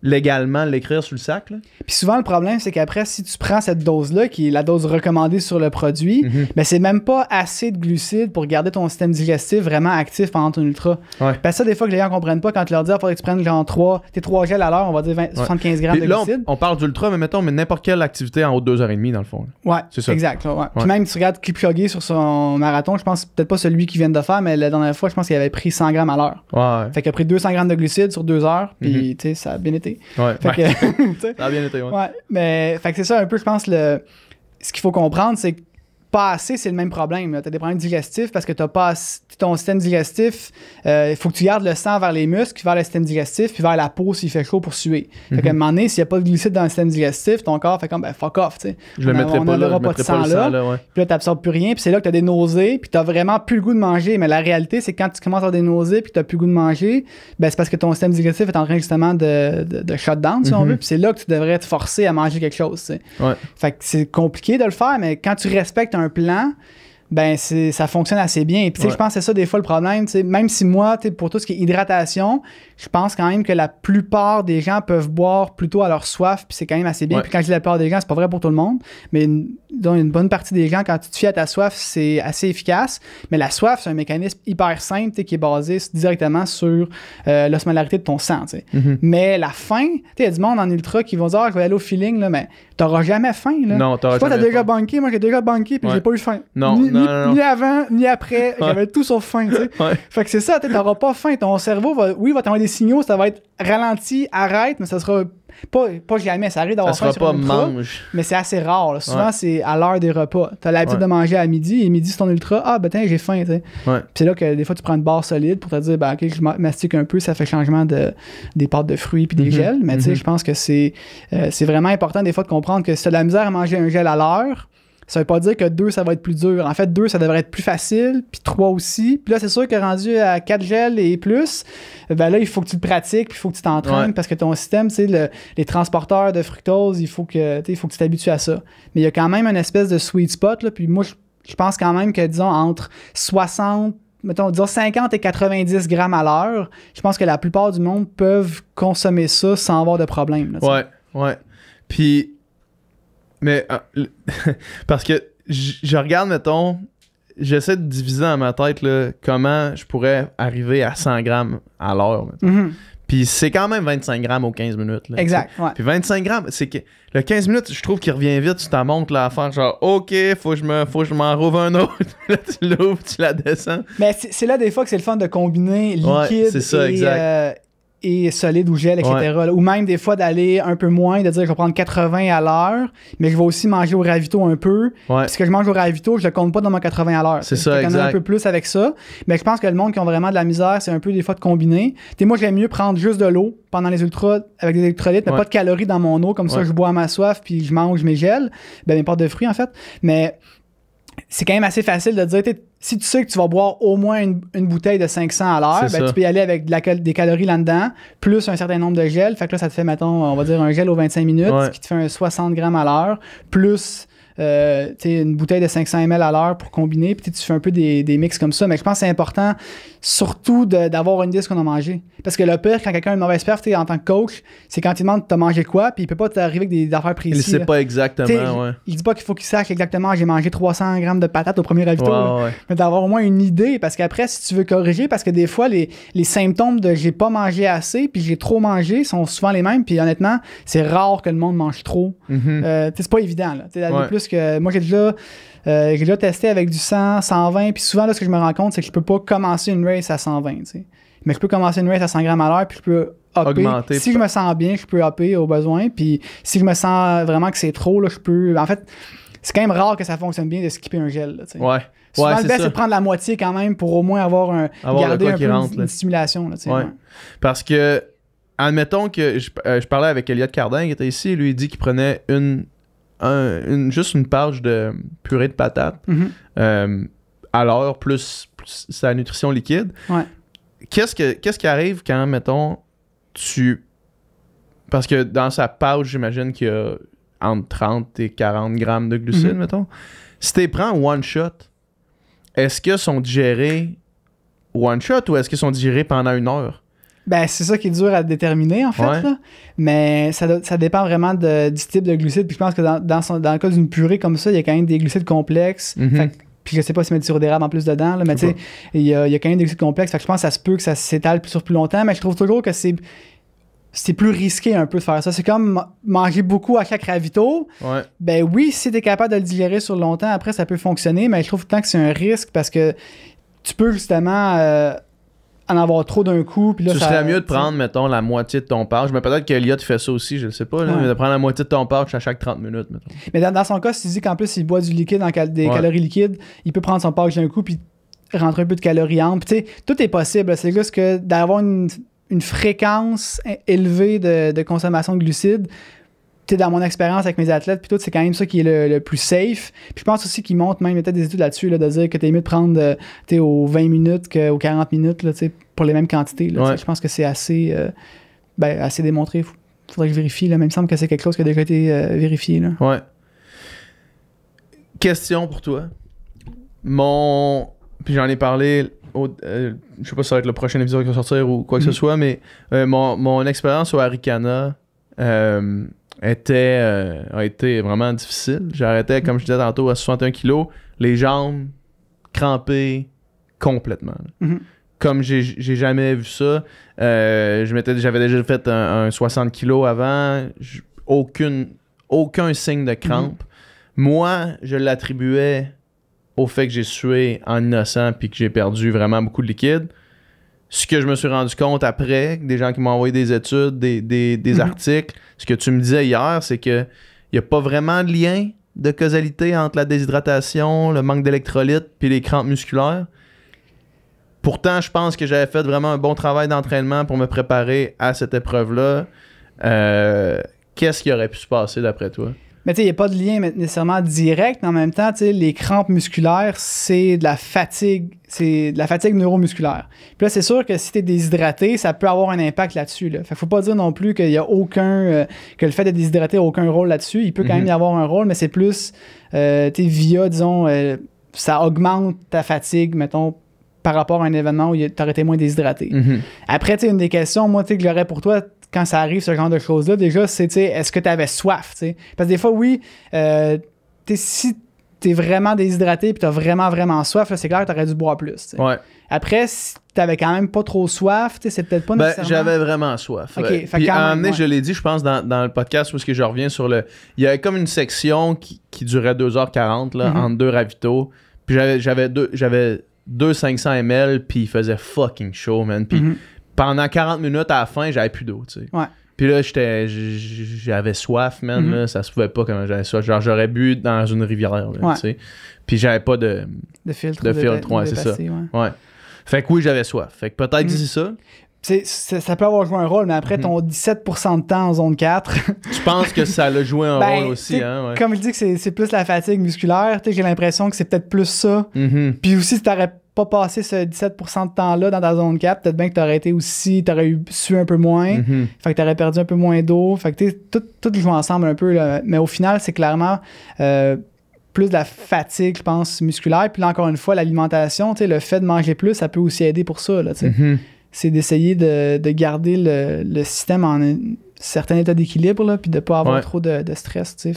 légalement l'écrire sur le sac. Puis souvent, le problème, c'est qu'après, si tu prends cette dose-là, qui est la dose recommandée sur le produit, mais mhm. ben, c'est même pas assez de glucides pour garder ton système digestif vraiment actif pendant ton ultra. parce que ça, des fois, que les gens comprennent pas quand tu leur dis, il ah, faudrait que tu prennes genre 3, tes 3 gels à l'heure, on va dire 75 grammes de glucides. On, on parle d'ultra, mais mettons, mais n'importe quelle activité en haut de 2h30, dans le fond. Ouais, c'est ça. Exact. Puis même, tu regardes Kipchoge sur son marathon, je pense, peut-être pas celui qu'il vient de faire, mais la dernière fois, je pense qu'il avait pris 100 grammes à l'heure. Fait qu'il a pris 200 grammes de glucides sur 2 heures, puis mhm. tu sais, ça a bien Ouais. ça a bien été, ouais. ouais mais, fait que c'est ça un peu, je pense, le, ce qu'il faut comprendre, c'est que pas assez, c'est le même problème. Tu as des problèmes digestifs parce que as pas, ton système digestif, il euh, faut que tu gardes le sang vers les muscles, vers le système digestif, puis vers la peau s'il fait chaud pour suer. Fait qu'à un mhm. moment donné, s'il n'y a pas de glucides dans le système digestif, ton corps fait comme ben, fuck off. Je le mettrai on pas, de sang, là, Puis là, tu n'absorbes plus rien, puis c'est là que tu as des nausées, puis tu n'as vraiment plus le goût de manger. Mais la réalité, c'est quand tu commences à avoir des nausées, puis tu n'as plus le goût de manger, ben, c'est parce que ton système digestif est en train justement de, de, de shutdown, si on mhm. veut, puis c'est là que tu devrais te forcer à manger quelque chose. Ouais. Fait que c'est compliqué de le faire, mais quand tu respectes un plan, ben ça fonctionne assez bien. je pense que c'est ça des fois le problème. Même si moi, pour tout ce qui est hydratation, je pense quand même que la plupart des gens peuvent boire plutôt à leur soif, puis c'est quand même assez bien. quand je dis la plupart des gens, c'est pas vrai pour tout le monde, mais une, une bonne partie des gens, quand tu te fies à ta soif, c'est assez efficace. Mais la soif, c'est un mécanisme hyper simple qui est basé directement sur euh, l'osmolarité de ton sang. Mm-hmm. Mais la faim, il y a du monde en ultra qui vont dire que ah, je vais aller au feeling, là, mais t'auras jamais faim. Là. Non, t'auras jamais. Toi, t'as déjà banqué, moi j'ai déjà banqué, puis j'ai pas eu faim. ni, avant, ni après. J'avais tout sauf faim, tu Fait que c'est ça, t'auras pas faim. Ton cerveau va, oui, va t'envoyer des signaux, ça va être ralenti, arrête, mais ça sera pas, jamais, ça arrive d'avoir faim sur mais c'est assez rare. Souvent, c'est à l'heure des repas. Tu as l'habitude de manger à midi, et midi, c'est ton ultra. Ah, ben tiens, j'ai faim, c'est là que des fois, tu prends une barre solide pour te dire, ben, ok, je mastique un peu, ça fait changement de, des pâtes de fruits puis des mhm. gels. Mais tu sais, mhm. je pense que euh, c'est vraiment important des fois de comprendre que si de la misère à manger un gel à l'heure, ça veut pas dire que 2, ça va être plus dur. En fait, deux, ça devrait être plus facile, puis 3 aussi. Puis là, c'est sûr que rendu à 4 gels et plus, ben là, il faut que tu pratiques, puis il faut que tu t'entraînes, parce que ton système, tu les transporteurs de fructose, il faut que, il faut que tu t'habitues à ça. Mais il y a quand même une espèce de sweet spot, là, puis moi, je, pense quand même que, disons, entre 60 mettons, disons 50 et 90 grammes à l'heure, je pense que la plupart du monde peuvent consommer ça sans avoir de problème. ouais, ouais. Puis mais euh, parce que je regarde, mettons, j'essaie de diviser dans ma tête là, comment je pourrais arriver à 100 grammes à l'heure. Mm-hmm. Puis c'est quand même 25 grammes aux 15 minutes. exact. Puis 25 grammes, c'est que le 15 minutes, je trouve qu'il revient vite. Tu t'en montres là, à faire genre, OK, faut que je me, faut je m'en rouvre un autre. là, tu l'ouvres, tu la descends. Mais ben, c'est là des fois que c'est le fun de combiner liquide ça, et, euh, et solide ou gel, etc. Ou même des fois d'aller un peu moins, de dire je vais prendre 80 à l'heure, mais je vais aussi manger au ravito un peu. Ouais. Parce que je mange au ravito, je le compte pas dans mon 80 à l'heure. C'est ça, je exact. un peu plus avec ça. Mais je pense que le monde qui a vraiment de la misère, c'est un peu des fois de combiner. T'sais, moi, j'aime mieux prendre juste de l'eau pendant les ultras avec des électrolytes, mais pas de calories dans mon eau. Comme ça, je bois à ma soif, puis je mange mes gels. Ben, mes de fruits, en fait. Mais c'est quand même assez facile de dire, si tu sais que tu vas boire au moins une, bouteille de 500 à l'heure, ben, tu peux y aller avec des calories là-dedans, plus un certain nombre de gels. Fait que là, ça te fait, mettons, on va dire un gel aux 25 minutes, ce qui te fait un 60 grammes à l'heure, plus euh, une bouteille de 500 ml à l'heure pour combiner. Puis tu fais un peu des, des, mix comme ça. Mais je pense que c'est important, surtout d'avoir une idée de ce qu'on a mangé. Parce que le pire, quand quelqu'un a une mauvaise perf, en tant que coach, c'est quand il demande t'as mangé quoi, puis il peut pas t'arriver avec des, affaires précises. Il sait pas exactement, Il, dit pas qu'il faut qu'il sache exactement j'ai mangé 300 grammes de patates au premier ravito. Mais d'avoir au moins une idée. Parce qu'après, si tu veux corriger, parce que des fois, les, les symptômes de j'ai pas mangé assez, puis j'ai trop mangé sont souvent les mêmes. Puis honnêtement, c'est rare que le monde mange trop. Mm-hmm. Euh, c'est pas évident. plus que moi, euh, j'ai déjà, testé avec du 100, 120. Puis souvent, là, ce que je me rends compte, c'est que je peux pas commencer une race à 120. Mais je peux commencer une race à 100 grammes à l'heure, puis je peux hopper. Augmenter, si je me sens bien, je peux hopper au besoin. Puis si je me sens vraiment que c'est trop, là, je peux. En fait, c'est quand même rare que ça fonctionne bien de skipper un gel. ouais. Souvent, le best, c'est de prendre la moitié quand même pour au moins avoir un. garder un une, stimulation. Parce que admettons que je, euh, parlais avec Elliot Cardin qui était ici, lui il dit qu'il prenait une une, juste une page de purée de patates mhm. euh, à l'heure plus, sa nutrition liquide. Qu'est-ce, que, quest qui arrive quand, mettons, tu. Parce que dans sa page j'imagine qu'il y a entre 30 et 40 grammes de glucides, mhm. mettons. Si tu prends one shot, est-ce que sont digérés one shot ou est-ce qu'ils sont digérés pendant une heure? Ben, c'est ça qui est dur à déterminer, en fait. Mais ça, dépend vraiment du type de glucides. Puis je pense que dans, le cas d'une purée comme ça, il y a quand même des glucides complexes. Mhm. puis je sais pas si mettre du sirop en plus dedans, mais tu sais, il y a, quand même des glucides complexes. Fait je pense que ça se peut que ça s'étale sur plus longtemps. Mais je trouve toujours que c'est c'est plus risqué un peu de faire ça. C'est comme manger beaucoup à chaque ravito. Ben oui, si tu es capable de le digérer sur longtemps, après ça peut fonctionner, mais je trouve tout le temps que c'est un risque parce que tu peux justement euh, en avoir trop d'un coup. Puis là, mieux de prendre, mettons, la moitié de ton patch. Mais peut-être que fait ça aussi, je ne sais pas. Mais de prendre la moitié de ton patch à chaque 30 minutes, Mais dans, son cas, si tu dis qu'en plus, il boit du liquide, des calories liquides, il peut prendre son patch d'un coup puis rentrer un peu de calories en. tout est possible. C'est juste que d'avoir une, fréquence élevée de, de consommation de glucides dans mon expérience avec mes athlètes, plutôt c'est quand même ça qui est le, plus safe. Puis je pense aussi qu'ils montrent même, peut-être des études là-dessus, là, de dire que t'es mieux de prendre, t'es aux 20 minutes qu'aux 40 minutes, là, pour les mêmes quantités. Je pense que c'est assez, euh, ben, assez démontré. Faudrait que je vérifie, là, mais il me semble que c'est quelque chose qui a déjà été euh, vérifié, là. Ouais. Question pour toi. Mon. Puis j'en ai parlé au, euh, je sais pas si ça va être le prochain épisode qui va sortir ou quoi que ce mm. soit, mais mon, mon expérience au Haricana, euh, était, euh, a été vraiment difficile. J'arrêtais, comme je disais tantôt, à 61 kilos, les jambes crampées complètement. Mhm. Comme je Comme j'ai jamais vu ça, euh, j'avais déjà fait un, 60 kilos avant, aucune, aucun signe de crampe. Mhm. Moi, je l'attribuais au fait que j'ai sué en innocent puis que j'ai perdu vraiment beaucoup de liquide ce que je me suis rendu compte après, des gens qui m'ont envoyé des études, des, mhm. articles, ce que tu me disais hier, c'est que il n'y a pas vraiment de lien de causalité entre la déshydratation, le manque d'électrolytes puis les crampes musculaires. Pourtant, je pense que j'avais fait vraiment un bon travail d'entraînement pour me préparer à cette épreuve-là. Euh, qu'est-ce qui aurait pu se passer d'après toi? Mais tu sais, il n'y a pas de lien nécessairement direct, en même temps, tu sais, les crampes musculaires, c'est de la fatigue, c'est de la fatigue neuromusculaire. Puis là, c'est sûr que si tu es déshydraté, ça peut avoir un impact là-dessus. Là. faut pas dire non plus qu'il y a aucun, euh, que le fait d'être déshydraté n'a aucun rôle là-dessus. Il peut quand même mhm. y avoir un rôle, mais c'est plus, euh, tu sais, via, disons, euh, ça augmente ta fatigue, mettons, par rapport à un événement où tu aurais été moins déshydraté. Mhm. Après, tu sais, une des questions, moi, tu que pour toi, quand ça arrive, ce genre de choses-là, déjà, c'est, est-ce que tu avais soif, sais? Parce que des fois, oui, euh, tu si t'es vraiment déshydraté et t'as vraiment, vraiment soif, c'est clair que t'aurais dû boire plus. Ouais. Après, si t'avais quand même pas trop soif, c'est peut-être pas ben, J'avais vraiment soif. OK, euh, à je l'ai dit, je pense, dans, le podcast parce que je reviens sur le... Il y avait comme une section qui, durait 2h40, là, mm-hmm. entre deux ravitaux. Puis j'avais, j'avais deux... J'avais 2 500 ml puis il faisait fucking chaud man puis mm-hmm pendant 40 minutes à la fin, j'avais plus d'eau, tu sais. Ouais. Puis là, j'étais, j'avais soif, man. Mm-hmm. là, ça se pouvait pas comme j'avais soif. Genre, j'aurais bu dans une rivière, tu sais. Puis j'avais pas de, de filtre. De, filtre, ouais, c'est ça. Ouais. Fait que oui, j'avais soif. Fait que peut-être mm ça. c'est ça peut avoir joué un rôle, mais après mm-hmm. ton 17% de temps en zone 4. je pense que ça a joué un ben, rôle aussi. Hein, Comme je dis que c'est plus la fatigue musculaire, j'ai l'impression que c'est peut-être plus ça. Mm-hmm. Puis aussi, si t'aurais pas passé ce 17% de temps-là dans ta zone 4, peut-être bien que tu aurais été aussi, t'aurais eu su un peu moins, mm-hmm. fait que perdu un peu moins d'eau, fait que tout, le joue ensemble un peu, mais au final, c'est clairement euh, plus de la fatigue, je pense, musculaire, puis là, encore une fois, l'alimentation, le fait de manger plus, ça peut aussi aider pour ça, mm-hmm. c'est d'essayer de, garder le, système en un certain état d'équilibre, puis de pas avoir trop de, stress, tu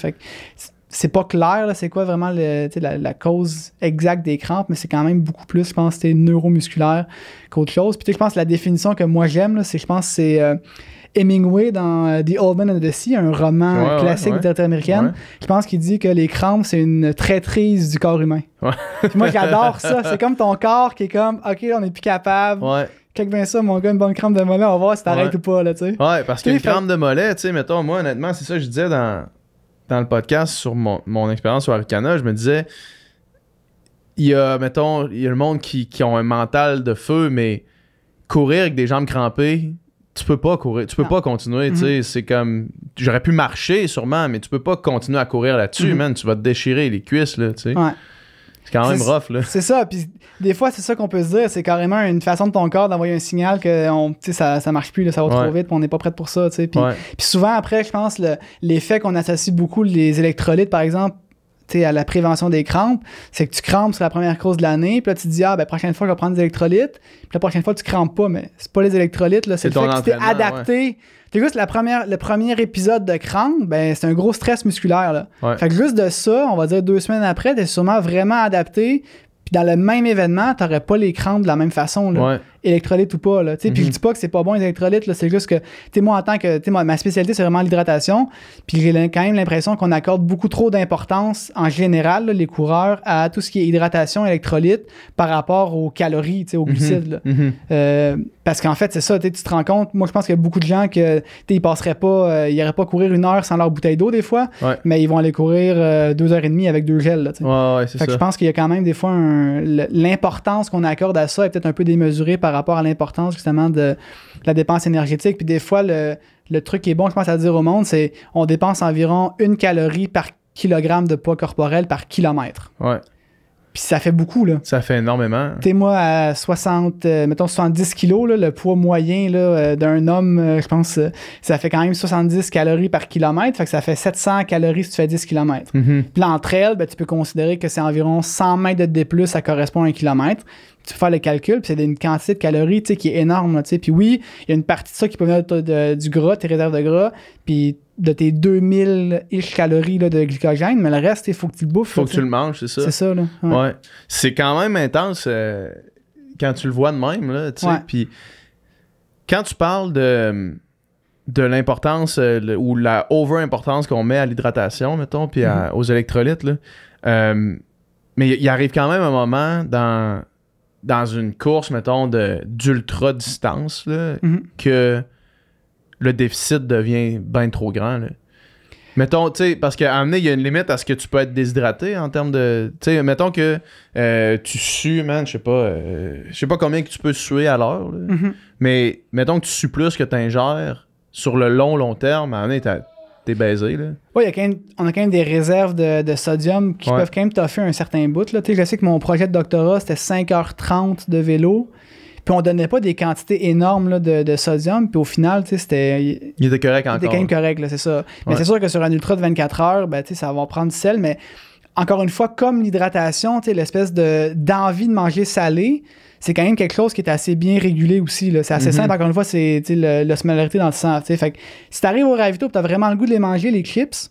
c'est pas clair, c'est quoi vraiment la, cause exacte des crampes, mais c'est quand même beaucoup plus, je pense, neuromusculaire qu'autre chose. Puis tu sais, je pense que la définition que moi j'aime, c'est je pense c'est euh, Hemingway dans euh, The Old Man and the Sea, un roman euh, classique ouais, américaine. Je pense qu'il dit que les crampes, c'est une traîtrise du corps humain. Puis moi j'adore ça. C'est comme ton corps qui est comme OK, on n'est plus capable. Quelque bien ça, mon gars, une bonne crampe de mollet, on va voir si t'arrêtes ou pas, là, tu sais. Ouais, parce qu'une crampe de mollet, tu sais, mettons, moi, honnêtement, c'est ça que je disais dans, dans le podcast sur mon, expérience sur Arcana, je me disais, il y a, mettons, il y a le monde qui, qui ont un mental de feu, mais courir avec des jambes crampées, tu peux pas courir, tu peux pas continuer, tu sais, mm-hmm. c'est comme j'aurais pu marcher sûrement, mais tu peux pas continuer à courir là-dessus, mm-hmm. man, tu vas te déchirer les cuisses là, tu sais. Ouais. C'est quand même rough, là. C'est ça. Puis des fois, c'est ça qu'on peut se dire. C'est carrément une façon de ton corps d'envoyer un signal que on, ça, ça marche plus, ça va trop vite, on n'est pas prêt pour ça. Puis, puis souvent, après, je pense, l'effet qu'on associe beaucoup, les électrolytes, par exemple, à la prévention des crampes, c'est que tu crampes sur la première course de l'année, puis là, tu te dis, ah, ben, prochaine fois, je vais prendre des électrolytes, puis la prochaine fois, tu crampes pas, mais c'est pas les électrolytes, c'est le fait que tu t'es adapté la première, le premier épisode de cran ben, c'est un gros stress musculaire. Là. Fait juste de ça, on va dire deux semaines après, t'es sûrement vraiment adapté. Puis dans le même événement, tu t'aurais pas les crampes de la même façon. Là électrolytes ou pas. Là, Puis je mhm. dis pas que c'est pas bon les électrolytes, c'est juste que tu moi en tant que tu ma spécialité c'est vraiment l'hydratation. Puis j'ai quand même l'impression qu'on accorde beaucoup trop d'importance en général, les coureurs, à tout ce qui est hydratation, électrolyte par rapport aux calories, aux mhm. glucides. Mhm. Euh, parce qu'en fait, c'est ça, tu te rends compte, moi je pense qu'il y a beaucoup de gens que ils passeraient pas, euh, ils n'iraient pas courir une heure sans leur bouteille d'eau des fois, mais ils vont aller courir euh, deux heures et demie avec deux gels. je pense qu'il y a quand même des fois l'importance qu'on accorde à ça est peut-être un peu démesurée par rapport à l'importance justement de la dépense énergétique. Puis des fois, le, le truc qui est bon, je pense à dire au monde, c'est on dépense environ une calorie par kilogramme de poids corporel par kilomètre. Puis ça fait beaucoup, là. Ça fait énormément. T'es moi, à 60, euh, mettons 70 kilos, là, le poids moyen là, euh, d'un homme, euh, je pense, ça fait quand même 70 calories par kilomètre. Fait que ça fait 700 calories si tu fais 10 kilomètres. Pis mm-hmm. Puis ben, tu peux considérer que c'est environ 100 mètres de D+, ça correspond à un kilomètre. Tu peux le calcul, puis c'est une quantité de calories, tu sais, qui est énorme, tu sais. Puis oui, il y a une partie de ça qui peut venir du gras, tes réserves de gras, puis de tes 2000-ish calories de glycogène, mais le reste, il faut que tu le bouffes. faut que tu le manges, c'est ça. C'est ça, là. Ouais. C'est quand même intense euh, quand tu le vois de même, là, tu sais. Puis quand tu parles de de l'importance euh, ou la over-importance qu'on met à l'hydratation, mettons, puis mm-hmm. aux électrolytes, euh, mais il arrive quand même un moment dans, dans une course, mettons, d'ultra-distance, là, mm-hmm. que le déficit devient bien trop grand. Mettons, tu sais, parce qu'à donné il y a une limite à ce que tu peux être déshydraté en termes de. Tu sais, mettons que euh, tu sues, man, je sais pas, euh, je sais pas combien que tu peux suer à l'heure, mm-hmm. mais mettons que tu sues plus que tu ingères sur le long, long terme, à tu t'es baisé, là. Oui, on a quand même des réserves de, sodium qui peuvent quand même t'offrir un certain bout, là. Tu sais, je sais que mon projet de doctorat, c'était 5h30 de vélo. Puis on donnait pas des quantités énormes de, sodium. Puis au final, tu sais, c'était. Il était correct encore. Il était quand même correct, c'est ça. Mais c'est sûr que sur un ultra de 24 heures, ben, ça va prendre du sel. Mais encore une fois, comme l'hydratation, tu sais, l'espèce d'envie de, manger salé, c'est quand même quelque chose qui est assez bien régulé aussi. C'est assez mm-hmm. simple. Encore une fois, c'est l'osmolarité dans le sang. sais. Fait que, si t'arrives au ravito et t'as vraiment le goût de les manger, les chips,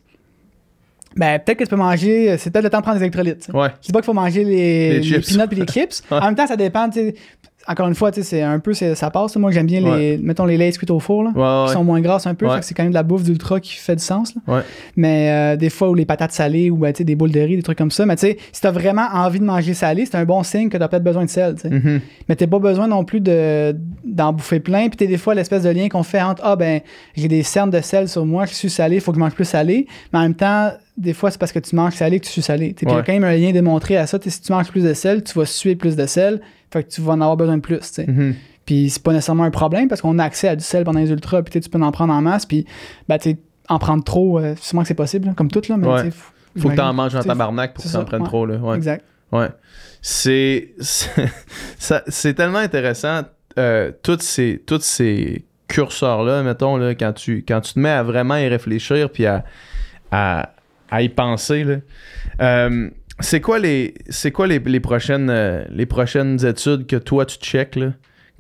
ben peut-être que tu peux manger, c'est peut-être le temps de prendre des électrolytes. dis pas qu'il faut manger les, les, et les chips. En même temps, ça dépend. sais encore une fois, c'est un peu ça passe. Moi, j'aime bien les, mettons, les laits cuits au four, qui sont moins grasses un peu. C'est quand même de la bouffe d'ultra qui fait du sens. Mais euh, des fois, ou les patates salées ou euh, des boules de riz, des trucs comme ça. Mais tu sais, si t'as vraiment envie de manger salé, c'est un bon signe que t'as peut-être besoin de sel. Mm-hmm. Mais t'as pas besoin non plus de, d'en bouffer plein. Puis t'es des fois l'espèce de lien qu'on fait entre Ah, ben, j'ai des cernes de sel sur moi, je suis salé, faut que je mange plus salé. Mais en même temps, des fois, c'est parce que tu manges salé que tu suis salé. Il y a quand même un lien démontré à ça. Si tu manges plus de sel, tu vas suer plus de sel fait que tu vas en avoir besoin de plus, mm-hmm. Puis c'est pas nécessairement un problème parce qu'on a accès à du sel pendant les ultras, puis tu peux en prendre en masse, puis ben, en prendre trop, euh, c'est que c'est possible, comme tout, là, mais faut, faut que tu en manges en tabarnak pour que tu en prennes trop. Là. Ouais. Exact. Ouais. C'est, tellement intéressant, euh, tous toutes ces, curseurs-là, mettons, là, quand, tu, quand tu te mets à vraiment y réfléchir puis à, y penser. Là. Euh, c'est quoi les c'est quoi les, prochaines euh, les prochaines études que toi tu checkes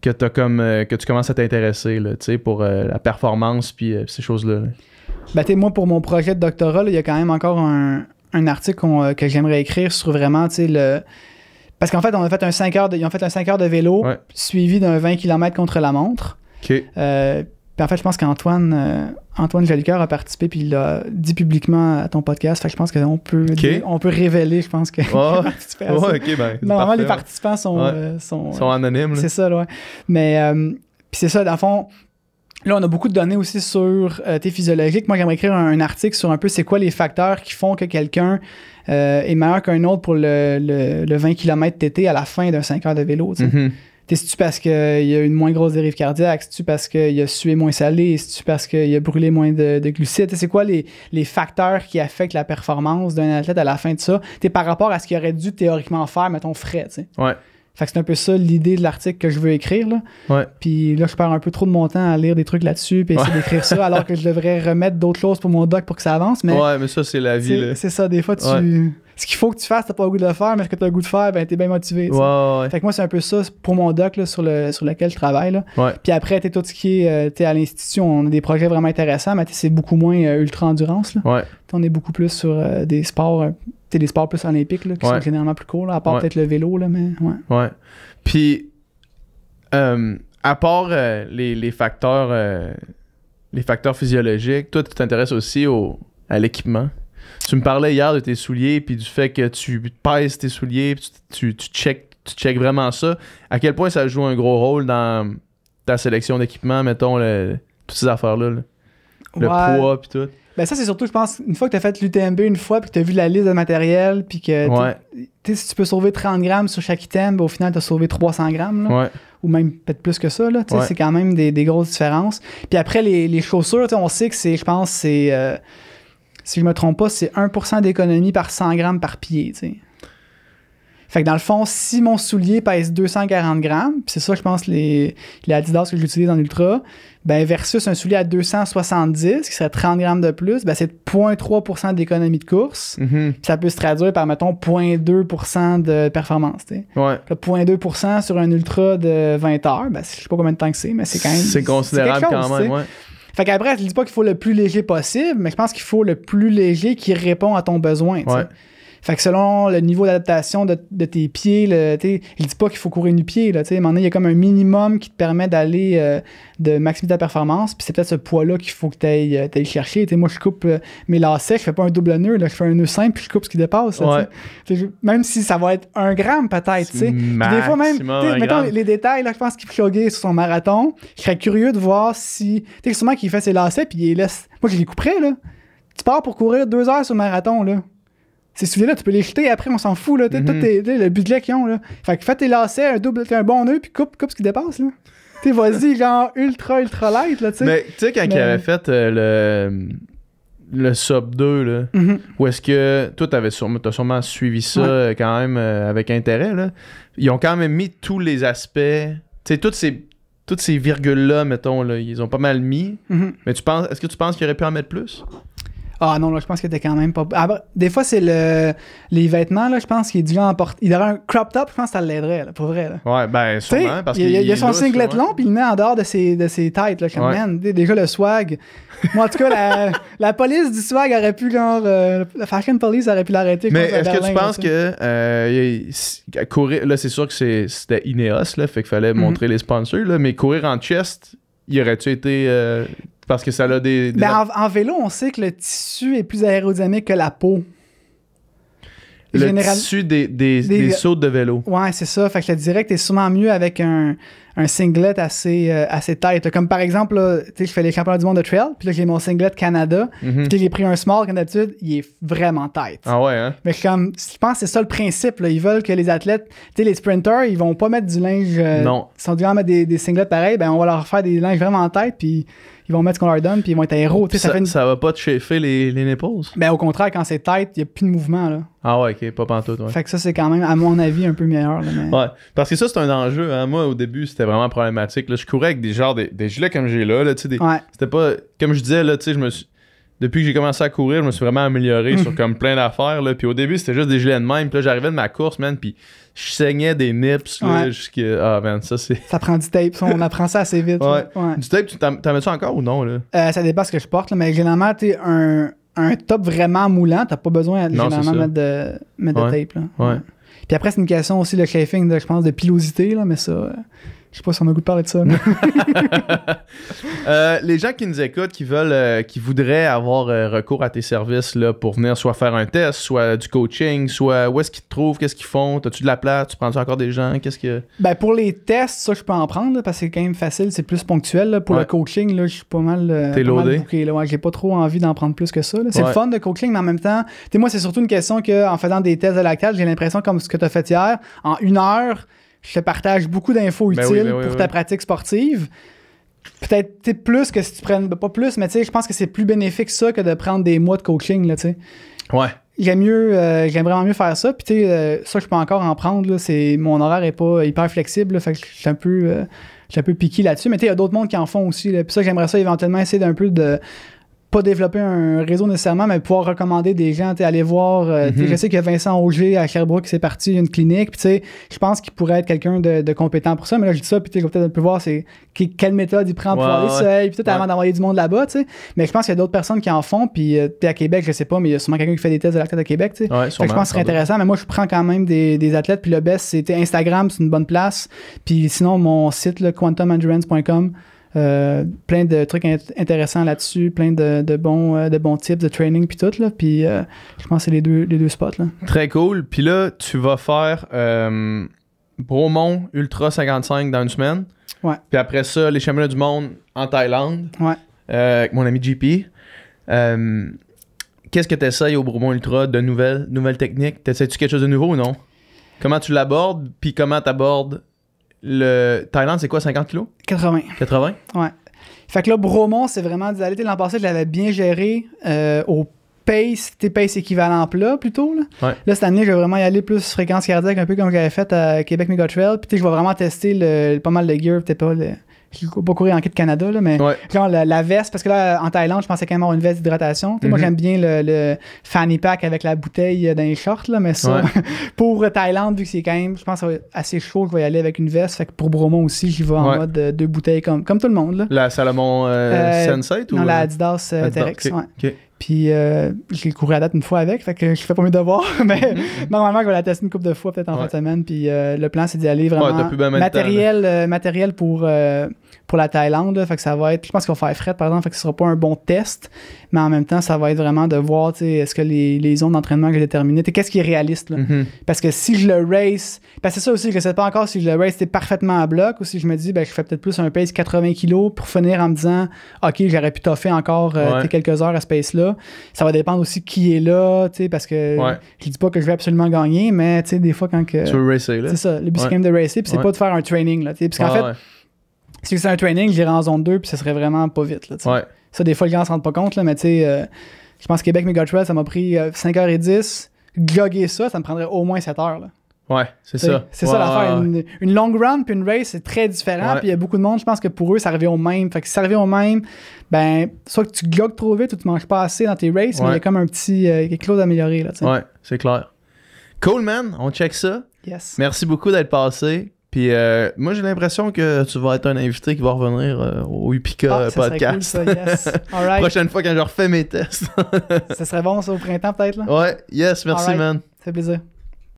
que as comme euh, que tu commences à t'intéresser là, pour euh, la performance puis ces choses là. Ben, moi pour mon projet de doctorat, il y a quand même encore un, article que j'aimerais écrire sur vraiment le parce qu'en fait on a fait un 5 heures de, ils ont fait un 5 heures de vélo suivi d'un 20 km contre la montre. Puis en fait, je pense qu'Antoine euh, Antoine Jolicoeur a participé puis il l'a dit publiquement à ton podcast. Fait je pense qu'on peut peut révéler, je pense que. Oh, ok, ben, Normalement, les participants sont, euh, anonymes. C'est ça, oui. Mais euh, c'est ça, dans le fond. Là, on a beaucoup de données aussi sur tes physiologiques. Moi, j'aimerais écrire un, article sur un peu c'est quoi les facteurs qui font que quelqu'un est meilleur qu'un autre pour le, 20 km TT à la fin d'un 5 heures de vélo. Mm-hmm cest tu parce qu'il euh, y a une moins grosse dérive cardiaque? C'est-tu parce qu'il a sué moins salé? C'est-tu parce qu'il a brûlé moins de, glucides? C'est quoi les, les, facteurs qui affectent la performance d'un athlète à la fin de ça? c'est par rapport à ce qu'il aurait dû théoriquement faire, mettons, frais, tu sais. Ouais. c'est un peu ça l'idée de l'article que je veux écrire. Ouais. Puis là, je perds un peu trop de mon temps à lire des trucs là-dessus puis essayer d'écrire ça, alors que je devrais remettre d'autres choses pour mon doc pour que ça avance. Mais, ouais, mais ça, c'est la vie. C'est ça, des fois, tu ce qu'il faut que tu fasses, t'as pas le goût de le faire, mais ce que t'as le goût de faire, ben t'es bien motivé. moi, c'est un peu ça pour mon doc sur, le, sur lequel je travaille. Puis après, t'es tout ce qui est euh, es à l'institution, on a des projets vraiment intéressants, mais c'est beaucoup moins euh, ultra-endurance. On est beaucoup plus sur euh, des sports, des sports plus olympiques qui sont généralement plus courts, cool, à part peut-être le vélo, là, mais ouais. Puis à part les, facteurs les facteurs physiologiques, toi tu t'intéresses aussi au, à l'équipement. Tu me parlais hier de tes souliers, puis du fait que tu pèses tes souliers, tu, tu, tu check, vraiment ça. À quel point ça joue un gros rôle dans ta sélection d'équipement, mettons, toutes ces affaires-là? Le poids, puis tout. Ben ça, c'est surtout, je pense, une fois que tu as fait l'UTMB une fois, puis que tu as vu la liste de matériel, puis que si tu peux sauver 30 grammes sur chaque item, ben, au final, tu as sauvé 300 grammes. Ou même peut-être plus que ça. C'est quand même des, grosses différences. Puis après, les, chaussures, on sait que c'est, je pense, c'est. Euh, si je me trompe pas, c'est 1% d'économie par 100 grammes par pied. Fait dans le fond, si mon soulier pèse 240 grammes, c'est ça, je pense, les, les que j'utilise en ultra, ben versus un soulier à 270, qui serait 30 grammes de plus, ben c'est 0.3 d'économie de course. Mm-hmm. Ça peut se traduire par, mettons, 0.2 de performance. Ouais. 0.2 sur un ultra de 20 heures, ben, je sais pas combien de temps que c'est, mais c'est quand même. C'est considérable quand même, fait qu'après, je dis pas qu'il faut le plus léger possible, mais je pense qu'il faut le plus léger qui répond à ton besoin. sais. Fait que selon le niveau d'adaptation de, tes pieds, le, il dit pas qu'il faut courir du pied. Là, à un en il y a comme un minimum qui te permet d'aller euh, de maximiser ta performance. Puis c'est peut-être ce poids-là qu'il faut que tu ailles, euh, chercher. moi, je coupe euh, mes lacets, je fais pas un double nœud, là, je fais un nœud simple, puis je coupe ce qui dépasse. tu Même si ça va être un gramme peut-être. tu sais. Des fois même, mettons, les détails, là, je pense qu'il floguait sur son marathon. Je serais curieux de voir si. Tu sais, sûrement qu'il fait ses lacets, puis il laisse. Moi, je les couperais, là. Tu pars pour courir deux heures sur le marathon, là ces souliers-là, tu peux les jeter après, on s'en fout. Là, mm -hmm. le budget qu'ils ont. Là. Fait que fais tes lacets, un double, un bon nœud, puis coupe, coupe ce qui dépasse. Là. T'es vas-y, genre ultra, ultra light. Là, sais. Mais tu sais, quand il avait fait euh, le le sub 2, là, mhm. où est-ce que toi, t'avais sûrement, as sûrement suivi ça euh, quand même euh, avec intérêt. Là. Ils ont quand même mis tous les aspects, tu sais, toutes ces, toutes ces virgules-là, mettons, là, ils ont pas mal mis. Mhm. Mais tu penses, est-ce que tu penses qu'il aurait pu en mettre plus? Ah non, là, je pense que t'es quand même pas. Ah, bah, des fois, c'est le... les vêtements, là, je pense qu'il est Il aurait un crop top, je pense que ça l'aiderait, pour vrai. Là. Ouais, ben, sûrement. Parce il, il, a son singlet long, puis il le met en dehors de ses, de ses têtes, là, Déjà, le swag. Moi, en tout cas, la, la, police du swag aurait pu, genre. Euh, la fashion police aurait pu l'arrêter. Mais est-ce que tu penses que. Euh, courir, là, c'est sûr que c'était Ineos, là, fait qu'il fallait mhm. montrer les sponsors, là, mais courir en chest, il aurait-tu été. Euh, parce que ça a des. Ben, en, vélo, on sait que le tissu est plus aérodynamique que la peau. Le tissu des, des, sautes de vélo. Ouais, c'est ça. Fait que le direct est sûrement mieux avec un, un singlet assez, euh, assez tight. Comme par exemple, tu je fais les championnats du monde de trail, puis là, j'ai mon singlet Canada, mhm. j'ai pris un small, comme d'habitude, il est vraiment tight. Ah ouais, hein? Mais comme, je pense que c'est ça le principe, Ils veulent que les athlètes, tu sais, les sprinters, ils vont pas mettre du linge. Euh, non. Ils sont dû en mettre des, singlets pareils, ben on va leur faire des linges vraiment tight, puis ils vont mettre ce qu'on leur donne, puis ils vont être héros, Ça, ça, fait ça va pas te chauffer les, les nipples? Ben, au contraire, quand c'est tête, il n'y a plus de mouvement. Là. Ah ouais, ok, pas pantoute. Ouais. Fait que ça, c'est quand même, à mon avis, un peu meilleur. Ouais, parce que ça, c'est un enjeu. Hein. Moi, au début, c'était vraiment problématique. Là, je courais avec des genres, des, gilets comme j'ai là. là ouais. C'était pas. Comme je disais, là, je me suis depuis que j'ai commencé à courir, je me suis vraiment amélioré hmm. sur comme plein d'affaires. Puis au début, c'était juste des gilets de même. Puis là, j'arrivais de ma course, man, puis je saignais des nips. jusqu'à... Ah, man, ça c'est... Ça prend du tape. on apprend ça assez vite. Du tape, tu t'en, mets-tu encore ou non? Là? Euh, ça dépend ce que je porte, mais généralement, t'es un, un top vraiment moulant. T'as pas besoin généralement de, mettre de tape. Là. Puis après, c'est une question aussi, le chafing, je pense, de pilosité, là, mais ça... Euh, je sais pas si on a goût de parler de ça. Euh, les gens qui nous écoutent, qui veulent, euh, qui voudraient avoir euh, recours à tes services là, pour venir soit faire un test, soit du coaching, soit où est-ce qu'ils te trouvent, qu'est-ce qu'ils font, as-tu de la place, tu prends-tu encore des gens, qu'est-ce que. Ben pour les tests, ça je peux en prendre parce que c'est quand même facile, c'est plus ponctuel. Pour le coaching, là, je suis pas mal. T'es loadé. j'ai pas trop envie d'en prendre plus que ça. C'est le fun de coaching, mais en même temps, moi c'est surtout une question que en faisant des tests à la carte, j'ai l'impression comme ce que tu as fait hier, en une heure, je te partage beaucoup d'infos ben utiles ben pour ta pratique sportive. Peut-être plus que si tu prennes, ben, pas plus, mais tu sais, je pense que c'est plus bénéfique ça que de prendre des mois de coaching, là, tu sais. Ouais. J'aime mieux, euh, vraiment mieux faire ça. Puis tu sais, euh, ça, je peux encore en prendre, là, c'est, mon horaire est pas hyper flexible, fait que je suis un peu, euh, peu piqué là-dessus. Mais tu sais, il y a d'autres mondes qui en font aussi, là. Puis ça, j'aimerais ça éventuellement essayer d'un peu de pas développer un réseau nécessairement, mais pouvoir recommander des gens, aller voir. Euh, mhm. Je sais qu'il y a Vincent Auger à Sherbrooke qui s'est parti une clinique. Puis, je pense qu'il pourrait être quelqu'un de, compétent pour ça. Mais là, je dis ça, puis peut-être peut voir c'est quelle méthode il prend pour aller seul, puis tout avant d'envoyer du monde là-bas. tu sais. Mais je pense qu'il y a d'autres personnes qui en font. Puis, es euh, à Québec, je sais pas, mais il y a sûrement quelqu'un qui fait des tests de tête à Québec. tu sais. je pense que serait intéressant. Mais moi, je prends quand même des, athlètes. Puis, le best, c'était Instagram, c'est une bonne place. Puis, sinon, mon site, le quantumendurance.com. Euh, plein de trucs intéressants là-dessus, plein de, bons, euh, de bons tips de training puis tout. Là, puis euh, je pense que c'est les deux, les deux spots. Là. Très cool. Puis là, tu vas faire Bromont Ultra 55 dans une semaine. Ouais. Puis après ça, les championnats du monde en Thaïlande. Ouais. avec mon ami JP. Qu'est-ce que tu essayes au Bromont Ultra de nouvelles, nouvelles techniques? T'essayes-tu quelque chose de nouveau ou non? Comment tu l'abordes? Puis comment tu abordes le Thaïlande, c'est quoi, 50 kilos? 80. 80? Ouais. Fait que là, Bromont, c'est vraiment des allées. L'an passé, je l'avais bien géré euh, au pace, tes pace équivalent plat plutôt. Là. là, cette année, je vais vraiment y aller plus fréquence cardiaque, un peu comme j'avais fait à Québec Mega Trail. Puis, je vais vraiment tester le, pas mal de gear, peut-être pas le, je pas courir en quête Canada, là, mais quand la, veste, parce que là, en Thaïlande, je pensais quand même avoir une veste d'hydratation. Moi, mm-hmm. j'aime bien le, fanny pack avec la bouteille dans les shorts, là, mais ça, pour Thaïlande, vu que c'est quand même, je pense, assez chaud, je vais y aller avec une veste. Fait que pour Bromont aussi, j'y vais en mode euh, deux bouteilles comme, comme tout le monde. Là. La Salomon euh, euh, Sensei ou Non, la Adidas, Terex. Puis je j'ai couru à date une fois avec, fait que je fais pas mes devoirs, mais mm-hmm. normalement je vais la tester une coupe de fois peut-être en fin de semaine. Puis le plan c'est d'y aller vraiment matériel, matériel pour la Thaïlande. fait que ça va être, je pense qu'on va faire fret par exemple, fait que ce sera pas un bon test, mais en même temps, ça va être vraiment de voir est-ce que les, les zones d'entraînement que j'ai déterminées, qu'est-ce qui est réaliste. Là? Mm-hmm. Parce que si je le race, parce que c'est ça aussi, je ne sais pas encore si je le race c'est parfaitement à bloc ou si je me dis ben, je fais peut-être plus un pace 80 kg pour finir en me disant OK, j'aurais pu toffer encore euh, quelques heures à ce pace-là. Ça va dépendre aussi qui est là, parce que je ne dis pas que je vais absolument gagner, mais des fois quand que. Tu veux racer, là. C'est ça. Le but, de racer, puis c'est pas de faire un training, là. Parce qu'en fait, si c'est un training, j'irai en zone 2, puis ce serait vraiment pas vite. Là, Ça, des fois, les gens ne se rendent pas compte, là, mais tu sais, euh, je pense que Québec Mega ça m'a pris 5h10. Euh, Gloguer ça, ça me prendrait au moins 7 h Là. Ouais, c'est ça. C'est ça l'affaire. une, long run puis une race, c'est très différent. Puis il y a beaucoup de monde, je pense que pour eux, ça revient au même. Fait que si ça revient au même, ben, soit que tu glogues trop vite ou tu manges pas assez dans tes races, mais il y a comme un petit euh, quelque chose d'améliorer. Là, ouais, c'est clair. Cool, man. On check ça. Yes. Merci beaucoup d'être passé. Puis euh, moi, j'ai l'impression que tu vas être un invité qui va revenir euh, au Upika ah, euh, podcast. Cool, ça. Yes. Prochaine fois quand je refais mes tests. ça serait bon, ça, au printemps, peut-être. Là? Ouais, yes, merci, man. Ça fait plaisir.